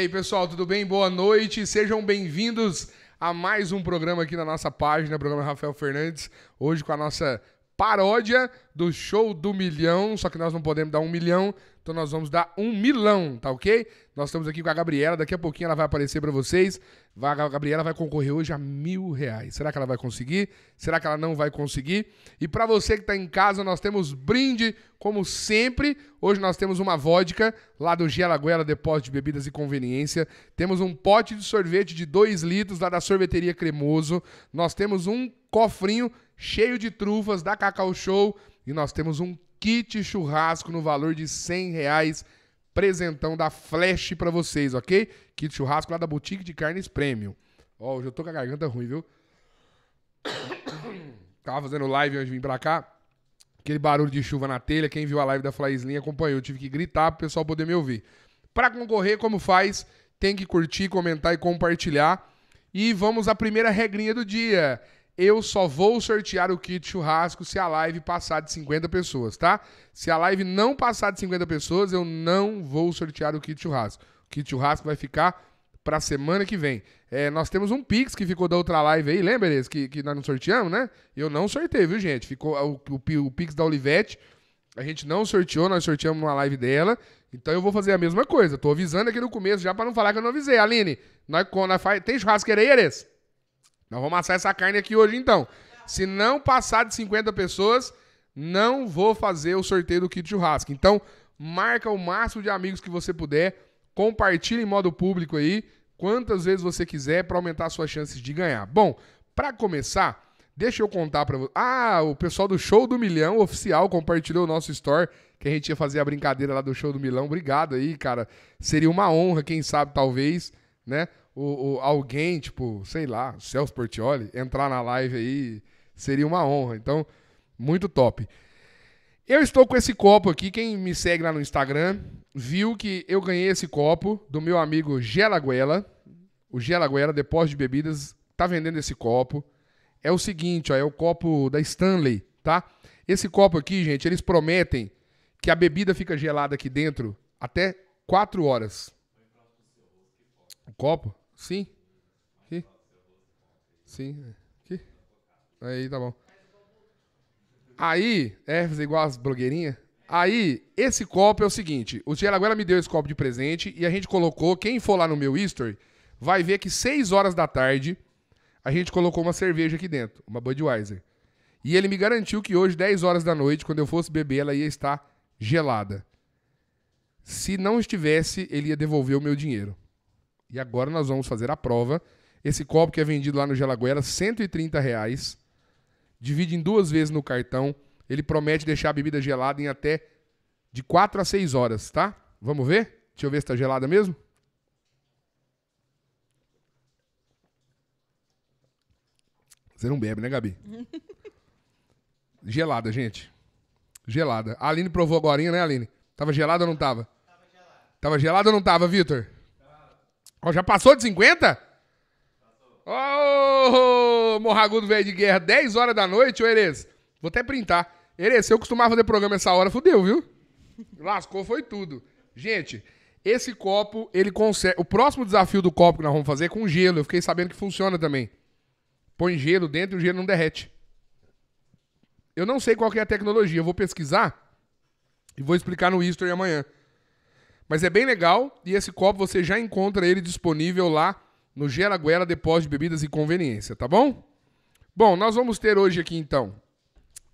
aí, pessoal, tudo bem? Boa noite. Sejam bem-vindos a mais um programa aqui na nossa página, programa Rafael Fernandes. Hoje com a nossa paródia do show do milhão, só que nós não podemos dar um milhão, então nós vamos dar um milão, tá ok? Nós estamos aqui com a Gabriela, daqui a pouquinho ela vai aparecer para vocês. A Gabriela vai concorrer hoje a mil reais. Será que ela vai conseguir? Será que ela não vai conseguir? E para você que está em casa, nós temos brinde, como sempre. Hoje nós temos uma vodka lá do Gielaguela Depósito de Bebidas e Conveniência. Temos um pote de sorvete de 2 litros lá da Sorveteria Cremoso. Nós temos um cofrinho cheio de trufas da Cacau Show e nós temos um kit churrasco no valor de 100 reais, presentão da Flash para vocês, ok? Kit churrasco lá da Boutique de Carnes Premium. Ó, oh, hoje eu tô com a garganta ruim, viu? Tava fazendo live antes de vir pra cá, aquele barulho de chuva na telha, quem viu a live da Flaislinha acompanhou, eu tive que gritar pro pessoal poder me ouvir. Para concorrer, como faz, tem que curtir, comentar e compartilhar. E vamos à primeira regrinha do dia eu só vou sortear o kit churrasco se a live passar de 50 pessoas, tá? Se a live não passar de 50 pessoas, eu não vou sortear o kit churrasco. O kit churrasco vai ficar para a semana que vem. É, nós temos um Pix que ficou da outra live aí, lembra esse que, que nós não sorteamos, né? Eu não sorteio, viu, gente? Ficou o, o, o Pix da Olivete, a gente não sorteou, nós sorteamos uma live dela. Então eu vou fazer a mesma coisa. Tô avisando aqui no começo já para não falar que eu não avisei. Aline, nós, nós faz, tem churrasqueira aí, Eres? Nós vamos assar essa carne aqui hoje então. Se não passar de 50 pessoas, não vou fazer o sorteio do kit churrasco. Então, marca o máximo de amigos que você puder, compartilhe em modo público aí, quantas vezes você quiser para aumentar suas chances de ganhar. Bom, para começar, deixa eu contar para você. Ah, o pessoal do Show do Milhão oficial compartilhou o nosso store, que a gente ia fazer a brincadeira lá do Show do Milhão. Obrigado aí, cara. Seria uma honra, quem sabe, talvez, né? o, o, alguém, tipo, sei lá, Celso Portioli, entrar na live aí seria uma honra. Então, muito top. Eu estou com esse copo aqui. Quem me segue lá no Instagram viu que eu ganhei esse copo do meu amigo Gelaguela. O Gelaguela, depósito de bebidas, tá vendendo esse copo. É o seguinte, ó, é o copo da Stanley, tá? Esse copo aqui, gente, eles prometem que a bebida fica gelada aqui dentro até 4 horas. O copo? Sim. Aqui. Sim. Aqui. Aí tá bom. Aí, é, fazer igual as blogueirinhas. Aí, esse copo é o seguinte: o Tielaguela me deu esse copo de presente e a gente colocou. Quem for lá no meu history vai ver que 6 horas da tarde a gente colocou uma cerveja aqui dentro, uma Budweiser. E ele me garantiu que hoje, 10 horas da noite, quando eu fosse beber, ela ia estar gelada. Se não estivesse, ele ia devolver o meu dinheiro. E agora nós vamos fazer a prova. Esse copo que é vendido lá no Gelaguera, 130 reais. Divide em duas vezes no cartão. Ele promete deixar a bebida gelada em até de 4 a 6 horas, tá? Vamos ver? Deixa eu ver se está gelada mesmo. Você não bebe, né, Gabi? gelada, gente. Gelada. A Aline provou agora, né, Aline? Tava gelada ou não tava? Tava gelada. Tava gelada ou não tava, Vitor? Ó, já passou de 50? Ô, oh, morragudo velho de guerra, 10 horas da noite, ô Erez. Vou até printar. Erez, se eu costumava fazer programa essa hora, fudeu, viu? Lascou, foi tudo. Gente, esse copo, ele consegue. O próximo desafio do copo que nós vamos fazer é com gelo. Eu fiquei sabendo que funciona também. Põe gelo dentro e o gelo não derrete. Eu não sei qual é a tecnologia. Eu vou pesquisar e vou explicar no history amanhã. Mas é bem legal e esse copo você já encontra ele disponível lá no Geraguela Depósito de Bebidas e Conveniência, tá bom? Bom, nós vamos ter hoje aqui então.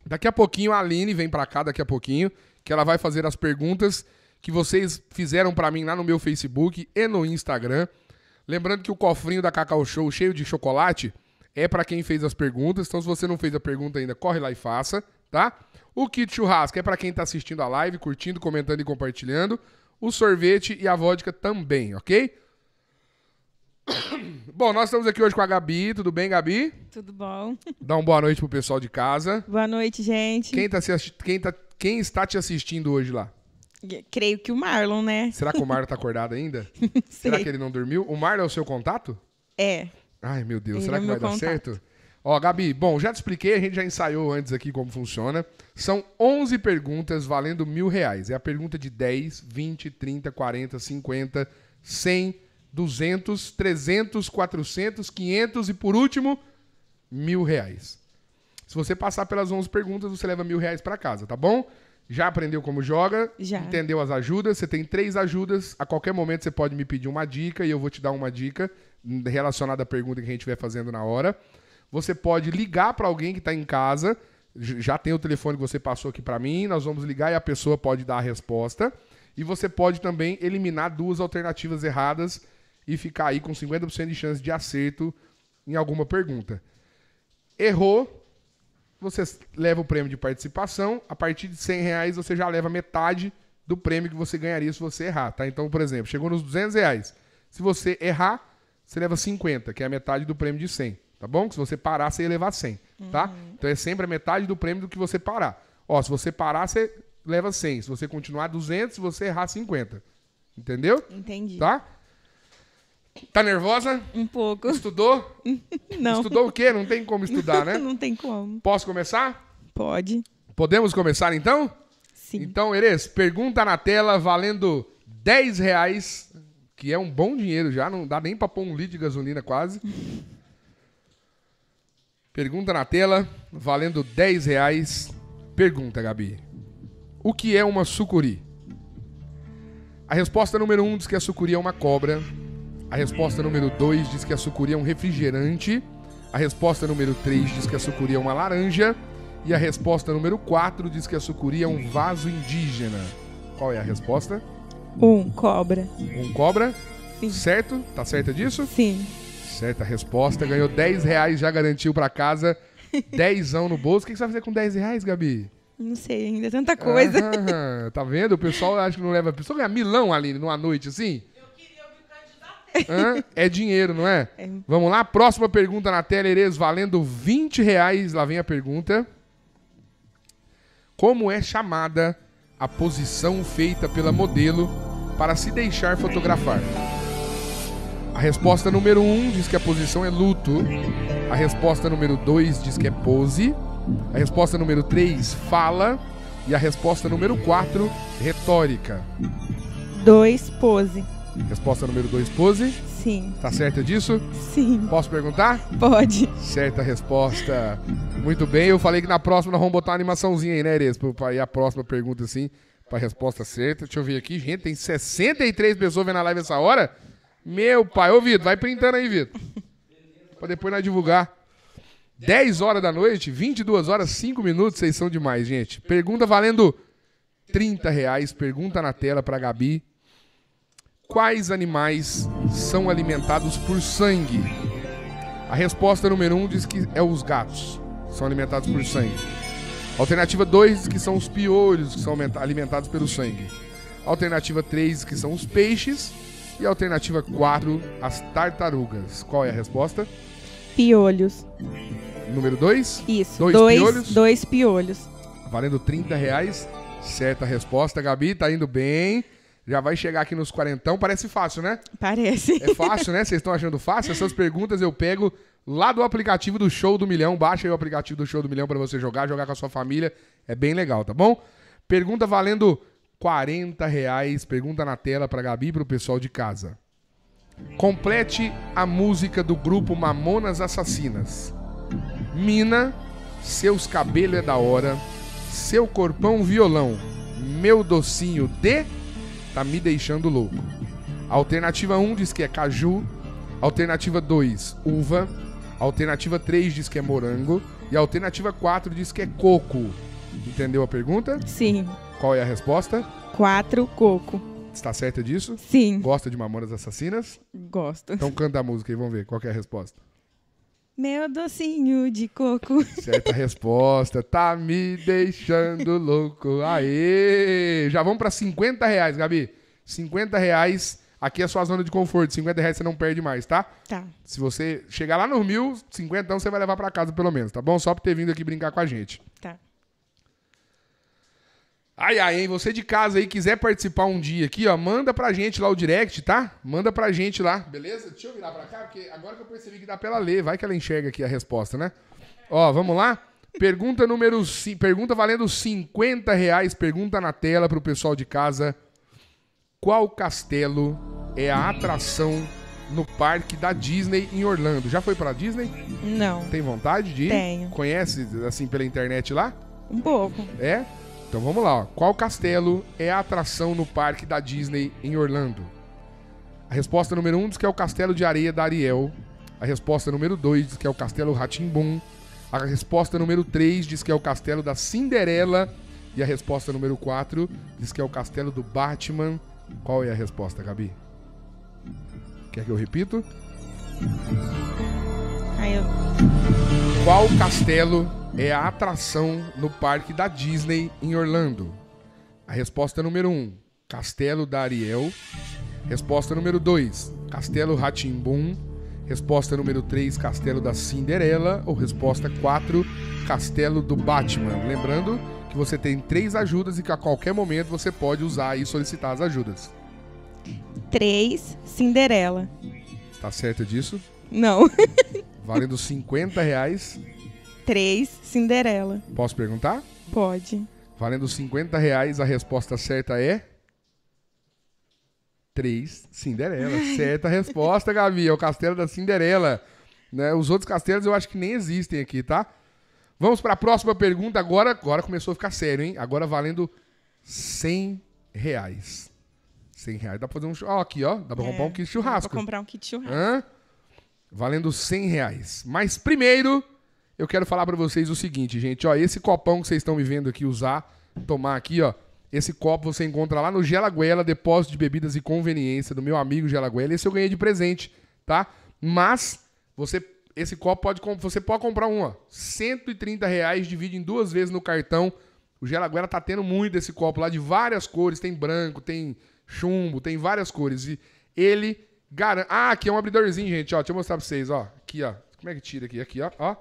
Daqui a pouquinho a Aline vem para cá daqui a pouquinho, que ela vai fazer as perguntas que vocês fizeram para mim lá no meu Facebook e no Instagram. Lembrando que o cofrinho da Cacau Show cheio de chocolate é para quem fez as perguntas. Então, se você não fez a pergunta ainda, corre lá e faça, tá? O kit churrasco é para quem está assistindo a live, curtindo, comentando e compartilhando o sorvete e a vodka também, ok? Bom, nós estamos aqui hoje com a Gabi. Tudo bem, Gabi? Tudo bom. Dá uma boa noite pro pessoal de casa. Boa noite, gente. Quem, tá se quem, tá, quem está te assistindo hoje lá? Creio que o Marlon, né? Será que o Marlon tá acordado ainda? Será que ele não dormiu? O Marlon é o seu contato? É. Ai, meu Deus, ele será é que vai contato. dar certo? Ó, Gabi, bom, já te expliquei, a gente já ensaiou antes aqui como funciona. São 11 perguntas valendo mil reais. É a pergunta de 10, 20, 30, 40, 50, 100, 200, 300, 400, 500 e por último, mil reais. Se você passar pelas 11 perguntas, você leva mil reais para casa, tá bom? Já aprendeu como joga? Já. Entendeu as ajudas? Você tem três ajudas. A qualquer momento você pode me pedir uma dica e eu vou te dar uma dica relacionada à pergunta que a gente vai fazendo na hora. Você pode ligar para alguém que está em casa. Já tem o telefone que você passou aqui para mim. Nós vamos ligar e a pessoa pode dar a resposta. E você pode também eliminar duas alternativas erradas e ficar aí com 50% de chance de acerto em alguma pergunta. Errou, você leva o prêmio de participação. A partir de 100 reais você já leva metade do prêmio que você ganharia se você errar, tá? Então, por exemplo, chegou nos 200 reais. Se você errar, você leva 50, que é a metade do prêmio de 100 tá bom? Se você parar, você ia levar 100, tá? uhum. tá? Então é sempre a metade do prêmio do que você parar. Ó, se você parar, você leva 100. Se você continuar, 200. Se você errar, 50. Entendeu? Entendi. Tá? Tá nervosa? Um pouco. Estudou? Não. Estudou o quê? Não tem como estudar, né? Não tem como. Posso começar? Pode. Podemos começar, então? Sim. Então, Eres, pergunta na tela valendo 10 reais, que é um bom dinheiro já, não dá nem pra pôr um litro de gasolina quase. Pergunta na tela, valendo 10 reais. Pergunta, Gabi. O que é uma sucuri? A resposta número 1 um diz que a sucuri é uma cobra. A resposta número 2 diz que a sucuri é um refrigerante. A resposta número 3 diz que a sucuri é uma laranja. E a resposta número 4 diz que a sucuri é um vaso indígena. Qual é a resposta? Um cobra. Um cobra? Sim. Certo? Tá certa disso? Sim certa resposta. Ganhou 10 reais, já garantiu para casa. Dezão no bolso. O que você vai fazer com 10 reais, Gabi? Não sei, ainda é tanta coisa. Ah, tá vendo? O pessoal acho que não leva. O pessoa ganha milão ali numa noite assim? Eu queria é dinheiro, não é? é? Vamos lá, próxima pergunta na tela, Erez, valendo 20 reais. Lá vem a pergunta. Como é chamada a posição feita pela modelo para se deixar fotografar? A resposta número 1 um diz que a posição é luto. A resposta número 2 diz que é pose. A resposta número 3, fala. E a resposta número 4, retórica. 2, pose. Resposta número 2, pose? Sim. Tá certa disso? Sim. Posso perguntar? Pode. Certa resposta. Muito bem, eu falei que na próxima nós vamos botar uma animaçãozinha aí, né, Eres? Pra ir a próxima pergunta assim, pra resposta certa. Deixa eu ver aqui, gente, tem 63 pessoas vendo a live essa hora. Meu pai. Ô, Vitor, vai printando aí, Vitor. pra depois nós divulgar. 10 horas da noite, 22 horas, 5 minutos, vocês são demais, gente. Pergunta valendo 30 reais. Pergunta na tela pra Gabi. Quais animais são alimentados por sangue? A resposta número 1 um diz que é os gatos. São alimentados por sangue. Alternativa 2 diz que são os piolhos, que são alimentados pelo sangue. Alternativa 3 diz que são os peixes. E alternativa 4, as tartarugas. Qual é a resposta? Piolhos. Número 2? Isso. Dois, dois, piolhos. Dois piolhos. Valendo 30 reais. Certa resposta, Gabi. Tá indo bem. Já vai chegar aqui nos quarentão. Parece fácil, né? Parece. É fácil, né? Vocês estão achando fácil? Essas perguntas eu pego lá do aplicativo do Show do Milhão. Baixa aí o aplicativo do Show do Milhão para você jogar, jogar com a sua família. É bem legal, tá bom? Pergunta valendo 40 reais. Pergunta na tela para Gabi e para o pessoal de casa. Complete a música do grupo Mamonas Assassinas. Mina, seus cabelos é da hora, seu corpão violão, meu docinho de tá me deixando louco. Alternativa 1 diz que é caju, alternativa 2 uva, alternativa 3 diz que é morango e alternativa 4 diz que é coco. Entendeu a pergunta? Sim. Qual é a resposta? Quatro coco. Está certa disso? Sim. Gosta de Mamonas Assassinas? Gosto. Então canta a música e vamos ver qual é a resposta. Meu docinho de coco. Certa resposta. Tá me deixando louco. Aê! Já vamos para 50 reais, Gabi. 50 reais. Aqui é a sua zona de conforto. 50 reais você não perde mais, tá? Tá. Se você chegar lá no mil, 50 então você vai levar para casa pelo menos, tá bom? Só por ter vindo aqui brincar com a gente. Tá. Ai, ai, hein? Você de casa aí quiser participar um dia aqui, ó, manda pra gente lá o direct, tá? Manda pra gente lá, beleza? Deixa eu virar pra cá, porque agora que eu percebi que dá pra ela ler, vai que ela enxerga aqui a resposta, né? Ó, vamos lá? Pergunta número Pergunta valendo 50 reais. Pergunta na tela pro pessoal de casa. Qual castelo é a atração no parque da Disney em Orlando? Já foi pra Disney? Não. Tem vontade de ir? Tenho. Conhece, assim, pela internet lá? Um pouco. É? Então vamos lá. Qual castelo é a atração no parque da Disney em Orlando? A resposta número 1 um diz que é o Castelo de Areia da Ariel. A resposta número 2 diz que é o Castelo Ratimbum. A resposta número 3 diz que é o Castelo da Cinderela. E a resposta número 4 diz que é o Castelo do Batman. Qual é a resposta, Gabi? Quer que eu repito? eu... Qual castelo é a atração no parque da Disney em Orlando? A resposta número 1, um, Castelo da Ariel. Resposta número 2, Castelo Ratimbum. Resposta número 3, Castelo da Cinderela. Ou resposta 4, Castelo do Batman. Lembrando que você tem três ajudas e que a qualquer momento você pode usar e solicitar as ajudas. 3, Cinderela. Está certo disso? Não. Valendo 50 reais. 3, Cinderela. Posso perguntar? Pode. Valendo 50 reais, a resposta certa é. 3, Cinderela. Certa resposta, Gabi. É o castelo da Cinderela. Né? Os outros castelos eu acho que nem existem aqui, tá? Vamos para a próxima pergunta. Agora, agora começou a ficar sério, hein? Agora valendo 100 reais. 100 reais. Dá pra fazer um Ó, aqui, ó. Dá pra é, comprar um kit churrasco. Dá pra comprar um kit churrasco. Hã? Valendo 100 reais. Mas primeiro, eu quero falar para vocês o seguinte, gente. Ó, esse copão que vocês estão me vendo aqui usar, tomar aqui, ó. Esse copo você encontra lá no Gelaguela, depósito de bebidas e conveniência do meu amigo Gelaguela. Esse eu ganhei de presente, tá? Mas você, esse copo pode você pode comprar um, ó. 130 reais, divide em duas vezes no cartão. O Gelaguela tá tendo muito esse copo lá de várias cores. Tem branco, tem chumbo, tem várias cores. E ele garante... Ah, aqui é um abridorzinho, gente, ó. Deixa eu mostrar pra vocês, ó. Aqui, ó. Como é que tira aqui? Aqui, ó. ó.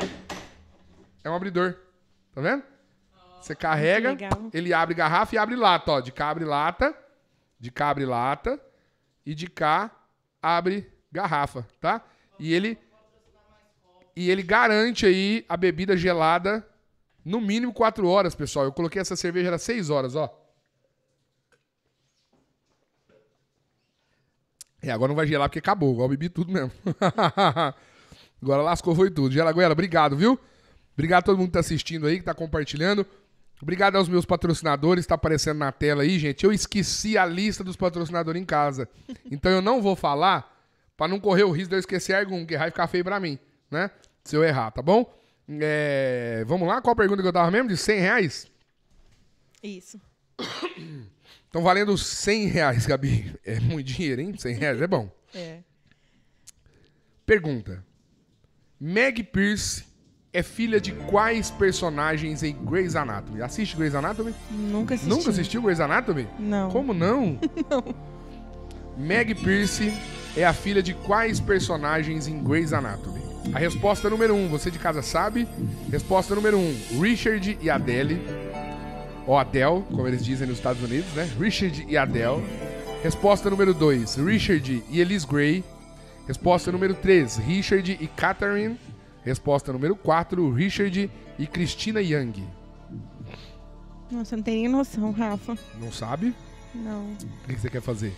É um abridor. Tá vendo? Você ah, carrega, ele abre garrafa e abre lata, ó. De cá abre lata, de cá abre lata e de cá abre garrafa, tá? E ele e ele garante aí a bebida gelada no mínimo 4 horas, pessoal. Eu coloquei essa cerveja era 6 horas, ó. É, agora não vai gelar porque acabou. eu bebi tudo mesmo. agora lascou foi tudo. Gelagoela, obrigado, viu? Obrigado a todo mundo que tá assistindo aí, que tá compartilhando. Obrigado aos meus patrocinadores, tá aparecendo na tela aí, gente. Eu esqueci a lista dos patrocinadores em casa. Então eu não vou falar para não correr o risco de eu esquecer algum, que vai ficar feio pra mim, né? Se eu errar, tá bom? É... Vamos lá? Qual a pergunta que eu tava mesmo? De 100 reais? Isso. Estão valendo 100 reais, Gabi. É muito dinheiro, hein? 100 reais é bom. É. Pergunta. Meg Pierce é filha de quais personagens em Grey's Anatomy? Assiste Grey's Anatomy? Nunca assisti. Nunca assistiu Grey's Anatomy? Não. Como não? não. Meg Pierce é a filha de quais personagens em Grey's Anatomy? A resposta número 1, um, você de casa sabe? Resposta número 1, um, Richard e Adele. Ou Adele, como eles dizem nos Estados Unidos, né? Richard e Adele. Resposta número 2, Richard e Elise Grey. Resposta número 3, Richard e Catherine. Resposta número 4, Richard e Cristina Young. Nossa, não tem nem noção, Rafa. Não sabe? Não. O que você quer fazer?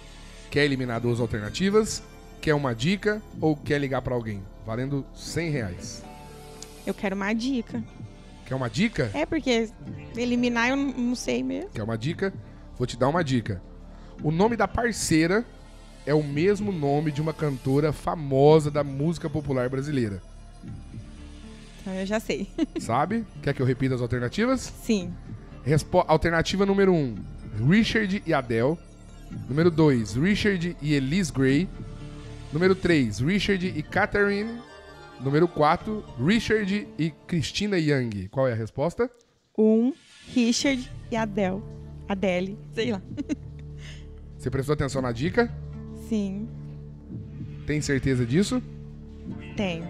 Quer eliminar duas alternativas? Quer uma dica? Ou quer ligar para alguém? Valendo 100 reais. Eu quero uma dica. Quer uma dica? É, porque eliminar eu não sei mesmo. Quer uma dica? Vou te dar uma dica. O nome da parceira é o mesmo nome de uma cantora famosa da música popular brasileira. Então eu já sei. Sabe? Quer que eu repita as alternativas? Sim. Respo alternativa número 1, um, Richard e Adele. Número 2, Richard e Elise Gray. Número 3, Richard e Catherine. Número 4, Richard e Christina Young. Qual é a resposta? 1, um, Richard e Adele. Adele, sei lá. Você prestou atenção na dica? Sim. Tem certeza disso? Tenho.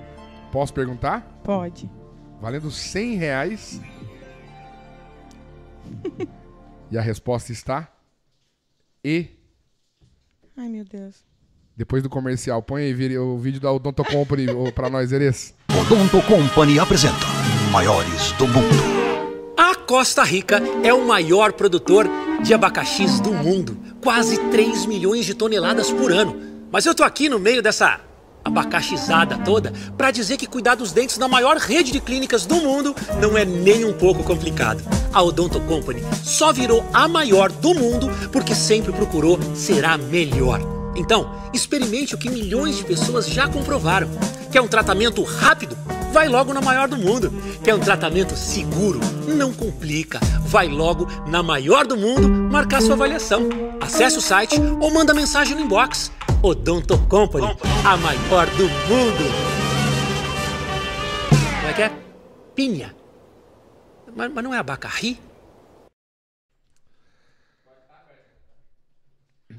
Posso perguntar? Pode. Valendo 100 reais. e a resposta está. E. Ai, meu Deus. Depois do comercial, põe aí o vídeo da Odonto Company pra nós, Eres. Odonto Company apresenta Maiores do Mundo. A Costa Rica é o maior produtor de abacaxis do mundo. Quase 3 milhões de toneladas por ano. Mas eu tô aqui no meio dessa abacaxizada toda para dizer que cuidar dos dentes na maior rede de clínicas do mundo não é nem um pouco complicado. A Odonto Company só virou a maior do mundo porque sempre procurou ser a melhor. Então, experimente o que milhões de pessoas já comprovaram. Que é um tratamento rápido? Vai logo na maior do mundo. Que é um tratamento seguro? Não complica. Vai logo na maior do mundo marcar sua avaliação. Acesse o site ou manda mensagem no inbox Odonto Company, a maior do mundo. Como é que é? Pinha. Mas, mas não é abacarri?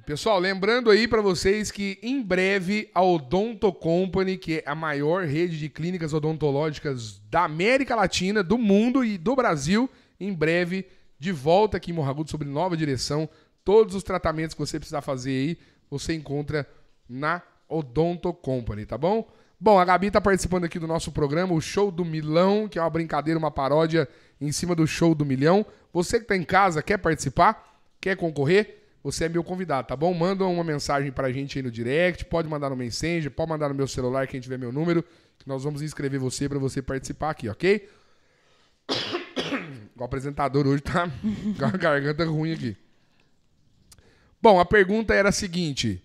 Pessoal, lembrando aí para vocês que em breve a Odonto Company, que é a maior rede de clínicas odontológicas da América Latina, do mundo e do Brasil, em breve de volta aqui em Morragudo sobre nova direção. Todos os tratamentos que você precisar fazer aí, você encontra na Odonto Company, tá bom? Bom, a Gabi tá participando aqui do nosso programa, o Show do Milão, que é uma brincadeira, uma paródia em cima do Show do Milhão. Você que tá em casa, quer participar? Quer concorrer? Você é meu convidado, tá bom? Manda uma mensagem pra gente aí no direct, pode mandar no Messenger, pode mandar no meu celular, quem tiver meu número, que nós vamos inscrever você para você participar aqui, ok? O apresentador hoje tá com a garganta ruim aqui. Bom, a pergunta era a seguinte: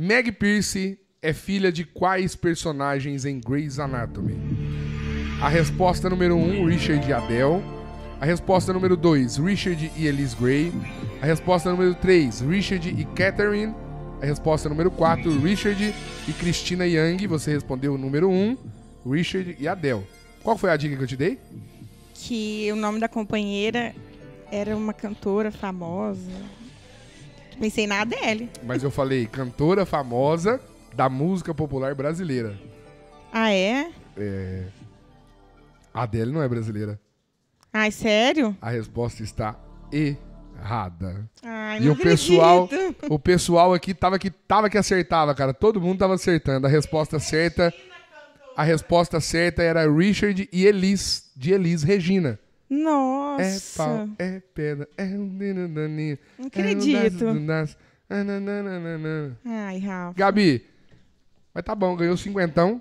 Meg Pierce é filha de quais personagens em Grey's Anatomy? A resposta número 1, um, Richard e Adele. A resposta número 2, Richard e Elise Gray. A resposta número 3, Richard e Catherine. A resposta número 4, Richard e Christina Young. Você respondeu o número 1, um, Richard e Adele. Qual foi a dica que eu te dei? Que o nome da companheira era uma cantora famosa. Pensei na Adele. É Mas eu falei cantora famosa da música popular brasileira. Ah, é? É. A Adele não é brasileira. Ai, sério? A resposta está errada. Ai, e não o acredito. pessoal, o pessoal aqui tava que tava que acertava, cara. Todo mundo tava acertando. A resposta certa, a resposta certa era Richard e Elis, de Elis Regina. Nossa! É pau, é pedra, é um daninho. É não acredito. É um das, Ai, Rafa. Gabi, mas tá bom, ganhou cinquentão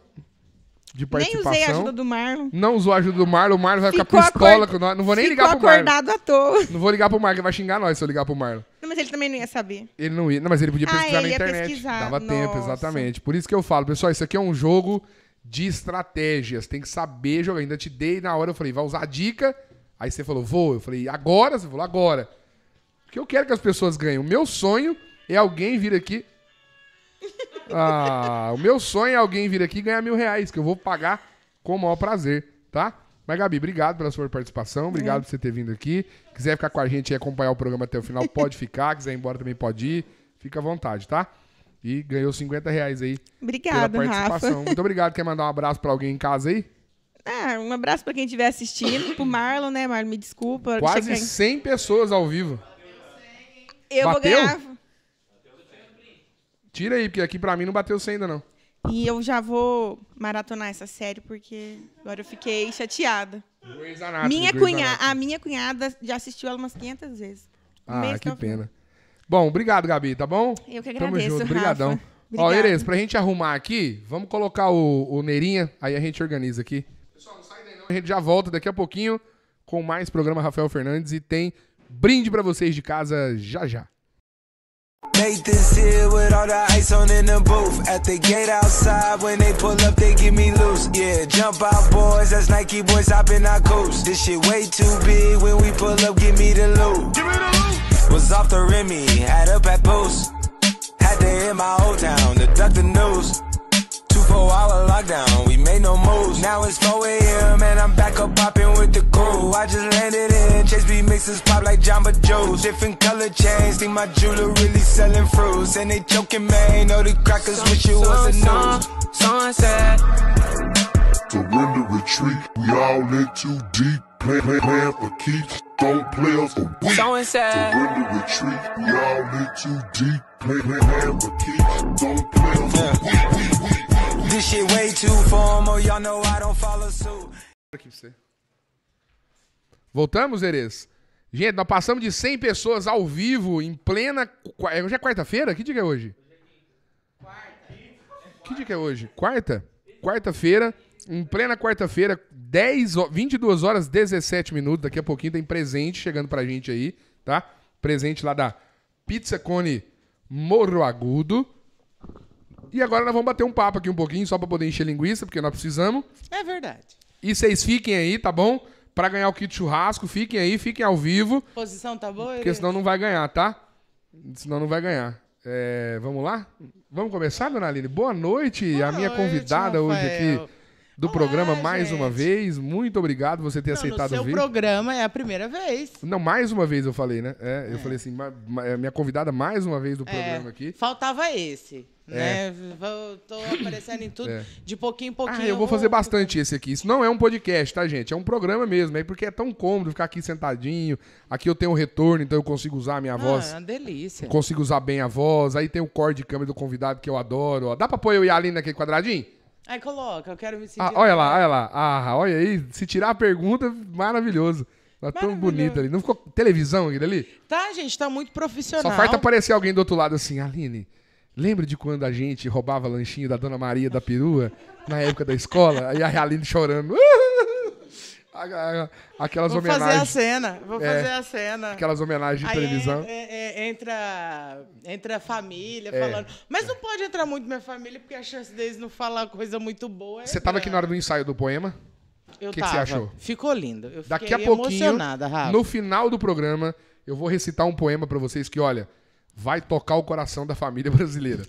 de participação. Nem usei a ajuda do Marlon. Não usou a ajuda do Marlon. O Marlon vai ficar Ficou pistola acord... com nós. Não vou nem Ficou ligar pro Marlon. acordado à toa. Não vou ligar pro Marlon, ele vai xingar nós se eu ligar pro Marlon. Não, mas ele também não ia saber. Ele não ia. Não, mas ele podia ah, pesquisar ah, na internet. Pesquisar. Dava Nossa. tempo, exatamente. Por isso que eu falo, pessoal, isso aqui é um jogo de estratégias. Tem que saber jogar. Ainda te dei na hora, eu falei, vai usar a dica Aí você falou, vou. Eu falei, agora? Você falou, agora. Porque eu quero que as pessoas ganhem. O meu sonho é alguém vir aqui. Ah, o meu sonho é alguém vir aqui e ganhar mil reais, que eu vou pagar com o maior prazer, tá? Mas, Gabi, obrigado pela sua participação, obrigado por você ter vindo aqui. Quiser ficar com a gente e acompanhar o programa até o final, pode ficar. Quiser ir embora também pode ir. Fica à vontade, tá? E ganhou 50 reais aí. Obrigado, pela participação. Rafa. Muito obrigado. Quer mandar um abraço para alguém em casa aí? Ah, um abraço para quem estiver assistindo. pro Marlon, né, Marlon? Me desculpa. Quase 100 pessoas ao vivo. Eu bateu? vou ganhar. Tira aí, porque aqui pra mim não bateu 100 ainda não. E eu já vou maratonar essa série, porque agora eu fiquei chateada. Anatomy, minha cunhada A minha cunhada já assistiu ela umas 500 vezes. Ah, que pena. Bom, obrigado, Gabi, tá bom? Eu que agradeço, Tamo junto, obrigadão. Ó, Erez, pra gente arrumar aqui, vamos colocar o, o Neirinha, aí a gente organiza aqui. A gente já volta daqui a pouquinho com mais programa Rafael Fernandes e tem brinde para vocês de casa já já. here with all the ice on in the booth. At the gate outside, when they pull up, they give me loose. Yeah, jump out, boys. That's Nike boys hopping our coast. This shit way too big. When we pull up, give me the loot. Give me the loot. Was off the Remy, had up at post. Had to hit my old town to duck the news. whole hour lockdown, we made no moves. Now it's 4 a.m. and I'm back up popping with the crew. I just landed in Chase B mixes pop like Jamba Joe's. Different color chains, think my jewelry really selling fruits. And they joking, man, know the crackers wish it was a news. Sunset. Surrender retreat, we all in too deep. Play, play, play for keeps. Don't play us for weeks. Surrender retreat, we all in too deep. Play, play, play for keeps. Don't play us for yeah. weeks. This shit way too formal, y'all know I don't follow suit. você. Voltamos, Eres. Gente, nós passamos de 100 pessoas ao vivo, em plena. Hoje é quarta-feira? Que dia é hoje? Que dia é hoje? Quarta? Quarta-feira, em plena quarta-feira, 10, 22 horas 17 minutos. Daqui a pouquinho tem presente chegando pra gente aí, tá? Presente lá da Pizza Cone Morro Agudo. E agora nós vamos bater um papo aqui um pouquinho, só para poder encher linguiça, porque nós precisamos. É verdade. E vocês fiquem aí, tá bom? Para ganhar o kit churrasco, fiquem aí, fiquem ao vivo. Posição tá boa? Porque senão não vai ganhar, tá? Senão não vai ganhar. É, vamos lá? Vamos começar, dona Aline? Boa noite, Boa a minha noite, convidada Rafael. hoje aqui do Olá, programa mais gente. uma vez. Muito obrigado você ter não, aceitado o seu vir. programa é a primeira vez. Não, mais uma vez eu falei, né? É, é. Eu falei assim, é minha convidada mais uma vez do é, programa aqui. Faltava esse. É. Né? tô aparecendo em tudo, é. de pouquinho em pouquinho. Ah, eu vou fazer bastante esse aqui. Isso não é um podcast, tá, gente? É um programa mesmo. É porque é tão cômodo ficar aqui sentadinho. Aqui eu tenho um retorno, então eu consigo usar a minha ah, voz. É uma delícia. Consigo usar bem a voz. Aí tem o corte de câmera do convidado que eu adoro. Ó. Dá pra pôr eu e a Aline naquele quadradinho? Aí coloca, eu quero me ah, sentir. Ah, olha lá, olha lá. Ah, olha aí. Se tirar a pergunta, maravilhoso. Tá tão bonito ali. Não ficou televisão aquilo ali? Tá, gente, tá muito profissional. Só falta aparecer alguém do outro lado assim, Aline. Lembra de quando a gente roubava lanchinho da Dona Maria da Perua na época da escola? Aí a Realine chorando. Aquelas Vou homenagens. Vou fazer a cena. Vou é, fazer a cena. Aquelas homenagens de televisão. É, é, é, entra, entra a família é. falando. Mas é. não pode entrar muito minha família, porque a chance deles não falar coisa muito boa. você estava aqui na hora do ensaio do poema? Eu o que, você achou? Ficou lindo. Eu Daqui a pouquinho, no final do programa, eu vou recitar um poema para vocês que, olha, vai tocar o coração da família brasileira.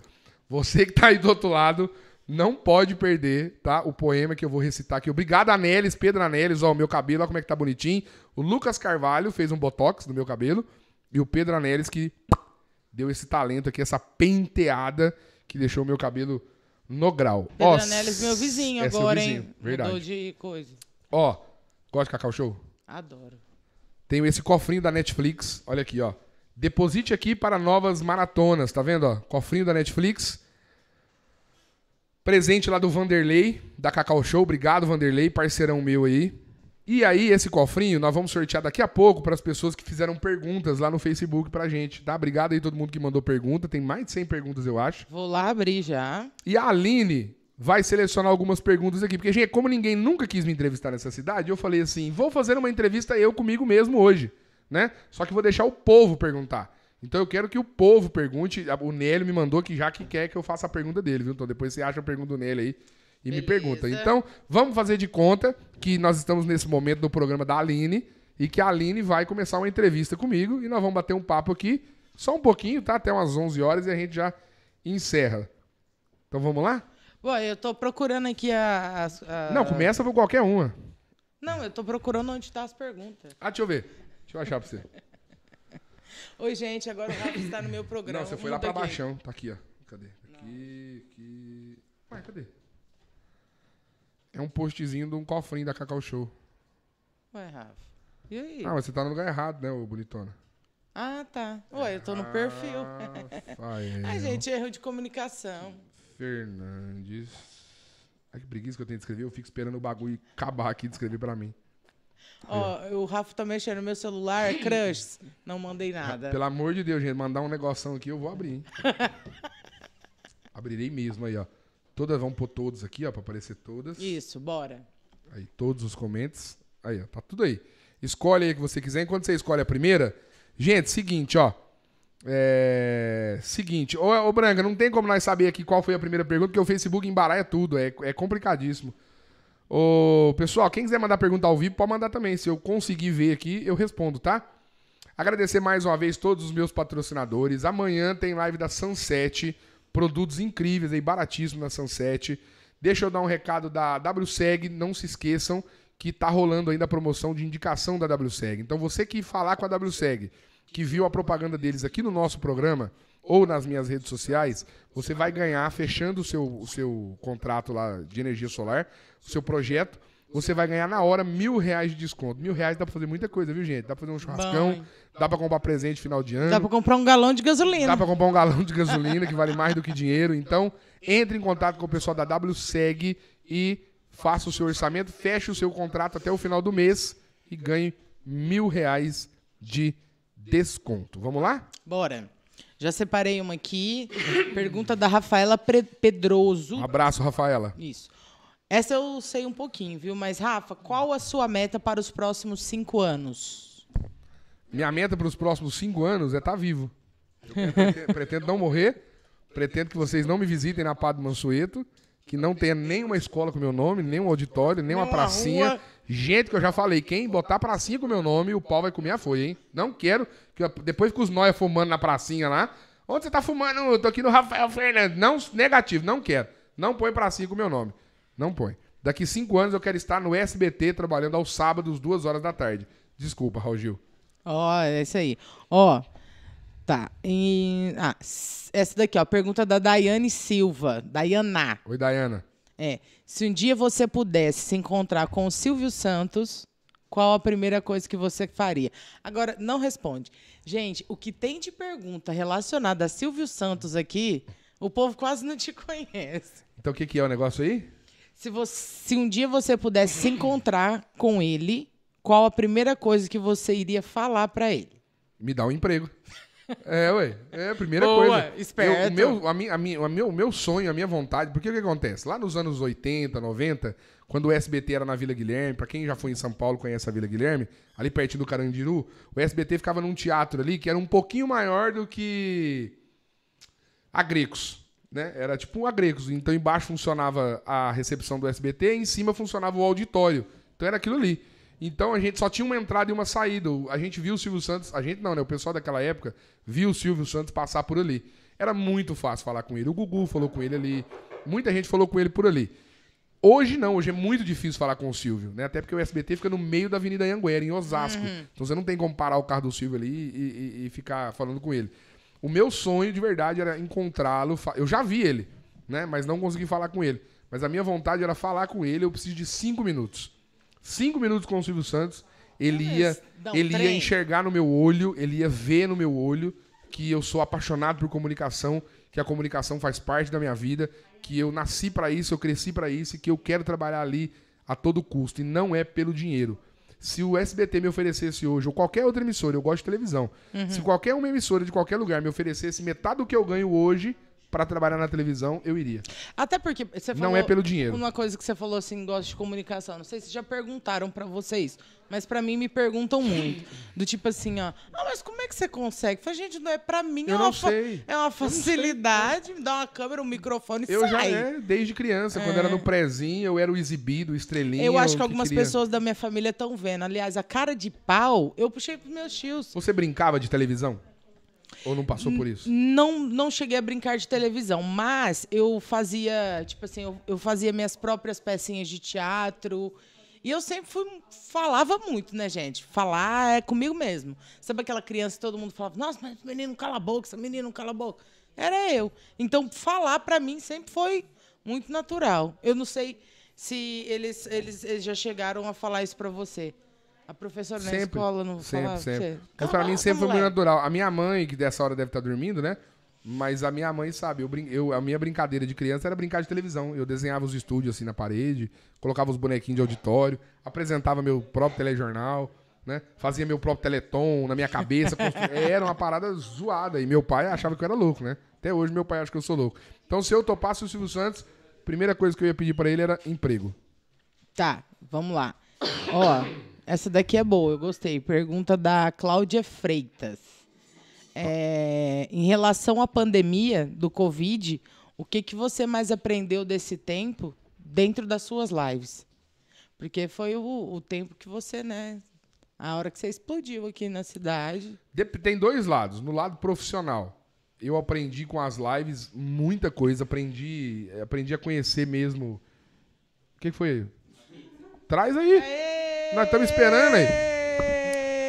Você que está aí do outro lado, não pode perder, tá? O poema que eu vou recitar aqui. Obrigado, Anelis, Pedro Anelis. Ó, o meu cabelo, ó, como é que tá bonitinho. O Lucas Carvalho fez um botox no meu cabelo. E o Pedro Anelis que deu esse talento aqui, essa penteada que deixou o meu cabelo no grau. Pedro Anelis, meu vizinho é agora, vizinho, hein? Verdade. Mudou de coisa. Ó, gosta de Cacau Show? Adoro. Tenho esse cofrinho da Netflix. Olha aqui, ó. Deposite aqui para novas maratonas, tá vendo? Ó? Cofrinho da Netflix. Presente lá do Vanderlei, da Cacau Show. Obrigado, Vanderlei, parceirão meu aí. E aí, esse cofrinho nós vamos sortear daqui a pouco para as pessoas que fizeram perguntas lá no Facebook a gente, tá? Obrigado aí todo mundo que mandou pergunta. Tem mais de 100 perguntas, eu acho. Vou lá abrir já. E a Aline vai selecionar algumas perguntas aqui. Porque, gente, como ninguém nunca quis me entrevistar nessa cidade, eu falei assim: vou fazer uma entrevista eu comigo mesmo hoje né? Só que vou deixar o povo perguntar. Então eu quero que o povo pergunte. O Nélio me mandou que já que quer que eu faça a pergunta dele, viu? Então depois você acha a pergunta Nele aí e Beleza. me pergunta. Então, vamos fazer de conta que nós estamos nesse momento do programa da Aline e que a Aline vai começar uma entrevista comigo e nós vamos bater um papo aqui, só um pouquinho, tá? Até umas 11 horas e a gente já encerra. Então vamos lá? Bom, eu tô procurando aqui a. a, a... Não, começa por qualquer uma. Não, eu tô procurando onde tá as perguntas. Ah, deixa eu ver. Deixa eu achar pra você. Oi, gente, agora o Rafa está no meu programa. Não, você foi lá pra baixão. Tá aqui, ó. Cadê? Aqui, aqui. Ué, cadê? É um postzinho de um cofrinho da Cacau Show. Ué, Rafa. E aí? Ah, mas você tá no lugar errado, né, ô bonitona? Ah, tá. Ué, eu tô no perfil. Ah, Ai, gente, erro de comunicação. Fernandes. Ai, que preguiça que eu tenho de escrever. Eu fico esperando o bagulho acabar aqui de escrever pra mim. Ó, é. oh, o Rafa tá mexendo no meu celular, é crush. Não mandei nada. Pelo amor de Deus, gente, mandar um negocinho aqui, eu vou abrir, hein? Abrirei mesmo aí, ó. Todas, vamos pôr todos aqui, ó, pra aparecer todas. Isso, bora. Aí, todos os comentários. Aí, ó, tá tudo aí. Escolhe aí que você quiser. Enquanto você escolhe a primeira, gente, seguinte, ó. É. Seguinte, ô, ô Branca, não tem como nós saber aqui qual foi a primeira pergunta, porque o Facebook embaralha tudo, é, é complicadíssimo. Ô, pessoal, quem quiser mandar pergunta ao vivo, pode mandar também. Se eu conseguir ver aqui, eu respondo, tá? Agradecer mais uma vez todos os meus patrocinadores. Amanhã tem live da Sunset. Produtos incríveis aí, baratíssimo na Sunset. Deixa eu dar um recado da WSEG. Não se esqueçam que tá rolando ainda a promoção de indicação da WSEG. Então, você que falar com a WSEG, que viu a propaganda deles aqui no nosso programa, ou nas minhas redes sociais, você vai ganhar, fechando o seu, o seu contrato lá de energia solar, o seu projeto, você vai ganhar na hora mil reais de desconto. Mil reais dá pra fazer muita coisa, viu, gente? Dá pra fazer um churrascão, dá pra comprar presente final de ano. Dá pra comprar um galão de gasolina. Dá pra comprar um galão de gasolina, que vale mais do que dinheiro. Então, entre em contato com o pessoal da WSEG e faça o seu orçamento, feche o seu contrato até o final do mês e ganhe mil reais de desconto. Vamos lá? Bora! Já separei uma aqui. Pergunta da Rafaela Pedroso. Um abraço, Rafaela. Isso. Essa eu sei um pouquinho, viu? Mas, Rafa, qual a sua meta para os próximos cinco anos? Minha meta para os próximos cinco anos é estar tá vivo. Eu pretendo, não morrer. Pretendo que vocês não me visitem na Pá do Mansueto. Que não tenha nenhuma escola com meu nome, nenhum auditório, nenhuma pracinha, rua. Gente, que eu já falei, quem botar pracinha com meu nome, o pau vai comer a folha, hein? Não quero que eu, depois que os nóia fumando na pracinha lá. Onde você tá fumando? Eu tô aqui no Rafael Fernandes. Não, negativo, não quero. Não põe pracinha com meu nome. Não põe. Daqui cinco anos eu quero estar no SBT trabalhando aos sábados, duas horas da tarde. Desculpa, Raul Gil. Ó, oh, é isso aí. Ó, oh, tá. ah, essa daqui, ó. Pergunta da Daiane Silva. Daiana. Oi, Daiana. É. Se um dia você pudesse se encontrar com o Silvio Santos, qual a primeira coisa que você faria? Agora, não responde. Gente, o que tem de pergunta relacionada a Silvio Santos aqui, o povo quase não te conhece. Então, o que, que é o negócio aí? Se, você, se um dia você pudesse se encontrar com ele, qual a primeira coisa que você iria falar para ele? Me dá um emprego. É, ué. É a primeira Boa, coisa. Esperto. Eu, meu, a minha, a minha, o meu, meu sonho, a minha vontade, porque o que acontece? Lá nos anos 80, 90, quando o SBT era na Vila Guilherme, para quem já foi em São Paulo conhece a Vila Guilherme, ali pertinho do Carandiru, o SBT ficava num teatro ali que era um pouquinho maior do que a Grecos. Né? Era tipo um Agreco's. Então embaixo funcionava a recepção do SBT e em cima funcionava o auditório. Então era aquilo ali. Então a gente só tinha uma entrada e uma saída. A gente viu o Silvio Santos, a gente não, né? O pessoal daquela época viu o Silvio Santos passar por ali. Era muito fácil falar com ele. O Gugu falou com ele ali. Muita gente falou com ele por ali. Hoje não, hoje é muito difícil falar com o Silvio, né? Até porque o SBT fica no meio da Avenida Anguera, em Osasco. Uhum. Então você não tem como parar o carro do Silvio ali e, e, e ficar falando com ele. O meu sonho de verdade era encontrá-lo. Eu já vi ele, né? Mas não consegui falar com ele. Mas a minha vontade era falar com ele. Eu preciso de cinco minutos cinco minutos com o Silvio Santos, ele ia, Não, ele ia enxergar no meu olho, ele ia ver no meu olho que eu sou apaixonado por comunicação, que a comunicação faz parte da minha vida, que eu nasci para isso, eu cresci para isso e que eu quero trabalhar ali a todo custo e não é pelo dinheiro. Se o SBT me oferecesse hoje, ou qualquer outra emissora, eu gosto de televisão, uhum. se qualquer uma emissora de qualquer lugar me oferecesse metade do que eu ganho hoje, para trabalhar na televisão, eu iria. Até porque você falou Não é pelo dinheiro. Uma coisa que você falou assim, gosto de comunicação. Não sei se já perguntaram para vocês, mas para mim me perguntam muito. Do tipo assim, ó, ah, mas como é que você consegue? Fala, gente, não é para mim, é eu é, uma sei. é uma facilidade, me dá uma câmera, um microfone e Eu sai. já é desde criança, é. quando era é. no prezinho, eu era o exibido, o estrelinha. Eu acho que algumas que pessoas da minha família estão vendo. Aliás, a cara de pau, eu puxei pros meus tios. Você brincava de televisão? Ou não passou por isso? Não, não cheguei a brincar de televisão, mas eu fazia, tipo assim, eu, eu fazia minhas próprias pecinhas de teatro. E eu sempre fui, falava muito, né, gente? Falar é comigo mesmo. Sabe aquela criança que todo mundo falava, nossa, mas menino cala a boca, essa menino cala a boca. Era eu. Então, falar para mim sempre foi muito natural. Eu não sei se eles, eles, eles já chegaram a falar isso para você. A professora na escola não sempre, falava sempre. Você... Mas pra mim sempre foi muito natural. A minha mãe, que dessa hora deve estar tá dormindo, né? Mas a minha mãe sabe, eu, brin... eu a minha brincadeira de criança era brincar de televisão. Eu desenhava os estúdios assim na parede, colocava os bonequinhos de auditório, apresentava meu próprio telejornal, né? Fazia meu próprio teleton na minha cabeça. Constru... era uma parada zoada. E meu pai achava que eu era louco, né? Até hoje meu pai acha que eu sou louco. Então se eu topasse o Silvio Santos, primeira coisa que eu ia pedir para ele era emprego. Tá, vamos lá. Ó, essa daqui é boa, eu gostei. Pergunta da Cláudia Freitas. É, em relação à pandemia do Covid, o que, que você mais aprendeu desse tempo dentro das suas lives? Porque foi o, o tempo que você, né? A hora que você explodiu aqui na cidade. Tem dois lados. No lado profissional, eu aprendi com as lives muita coisa. Aprendi, eh, aprendi a conhecer mesmo. O que, foi? Traz aí! Aê! Nós estamos esperando aí.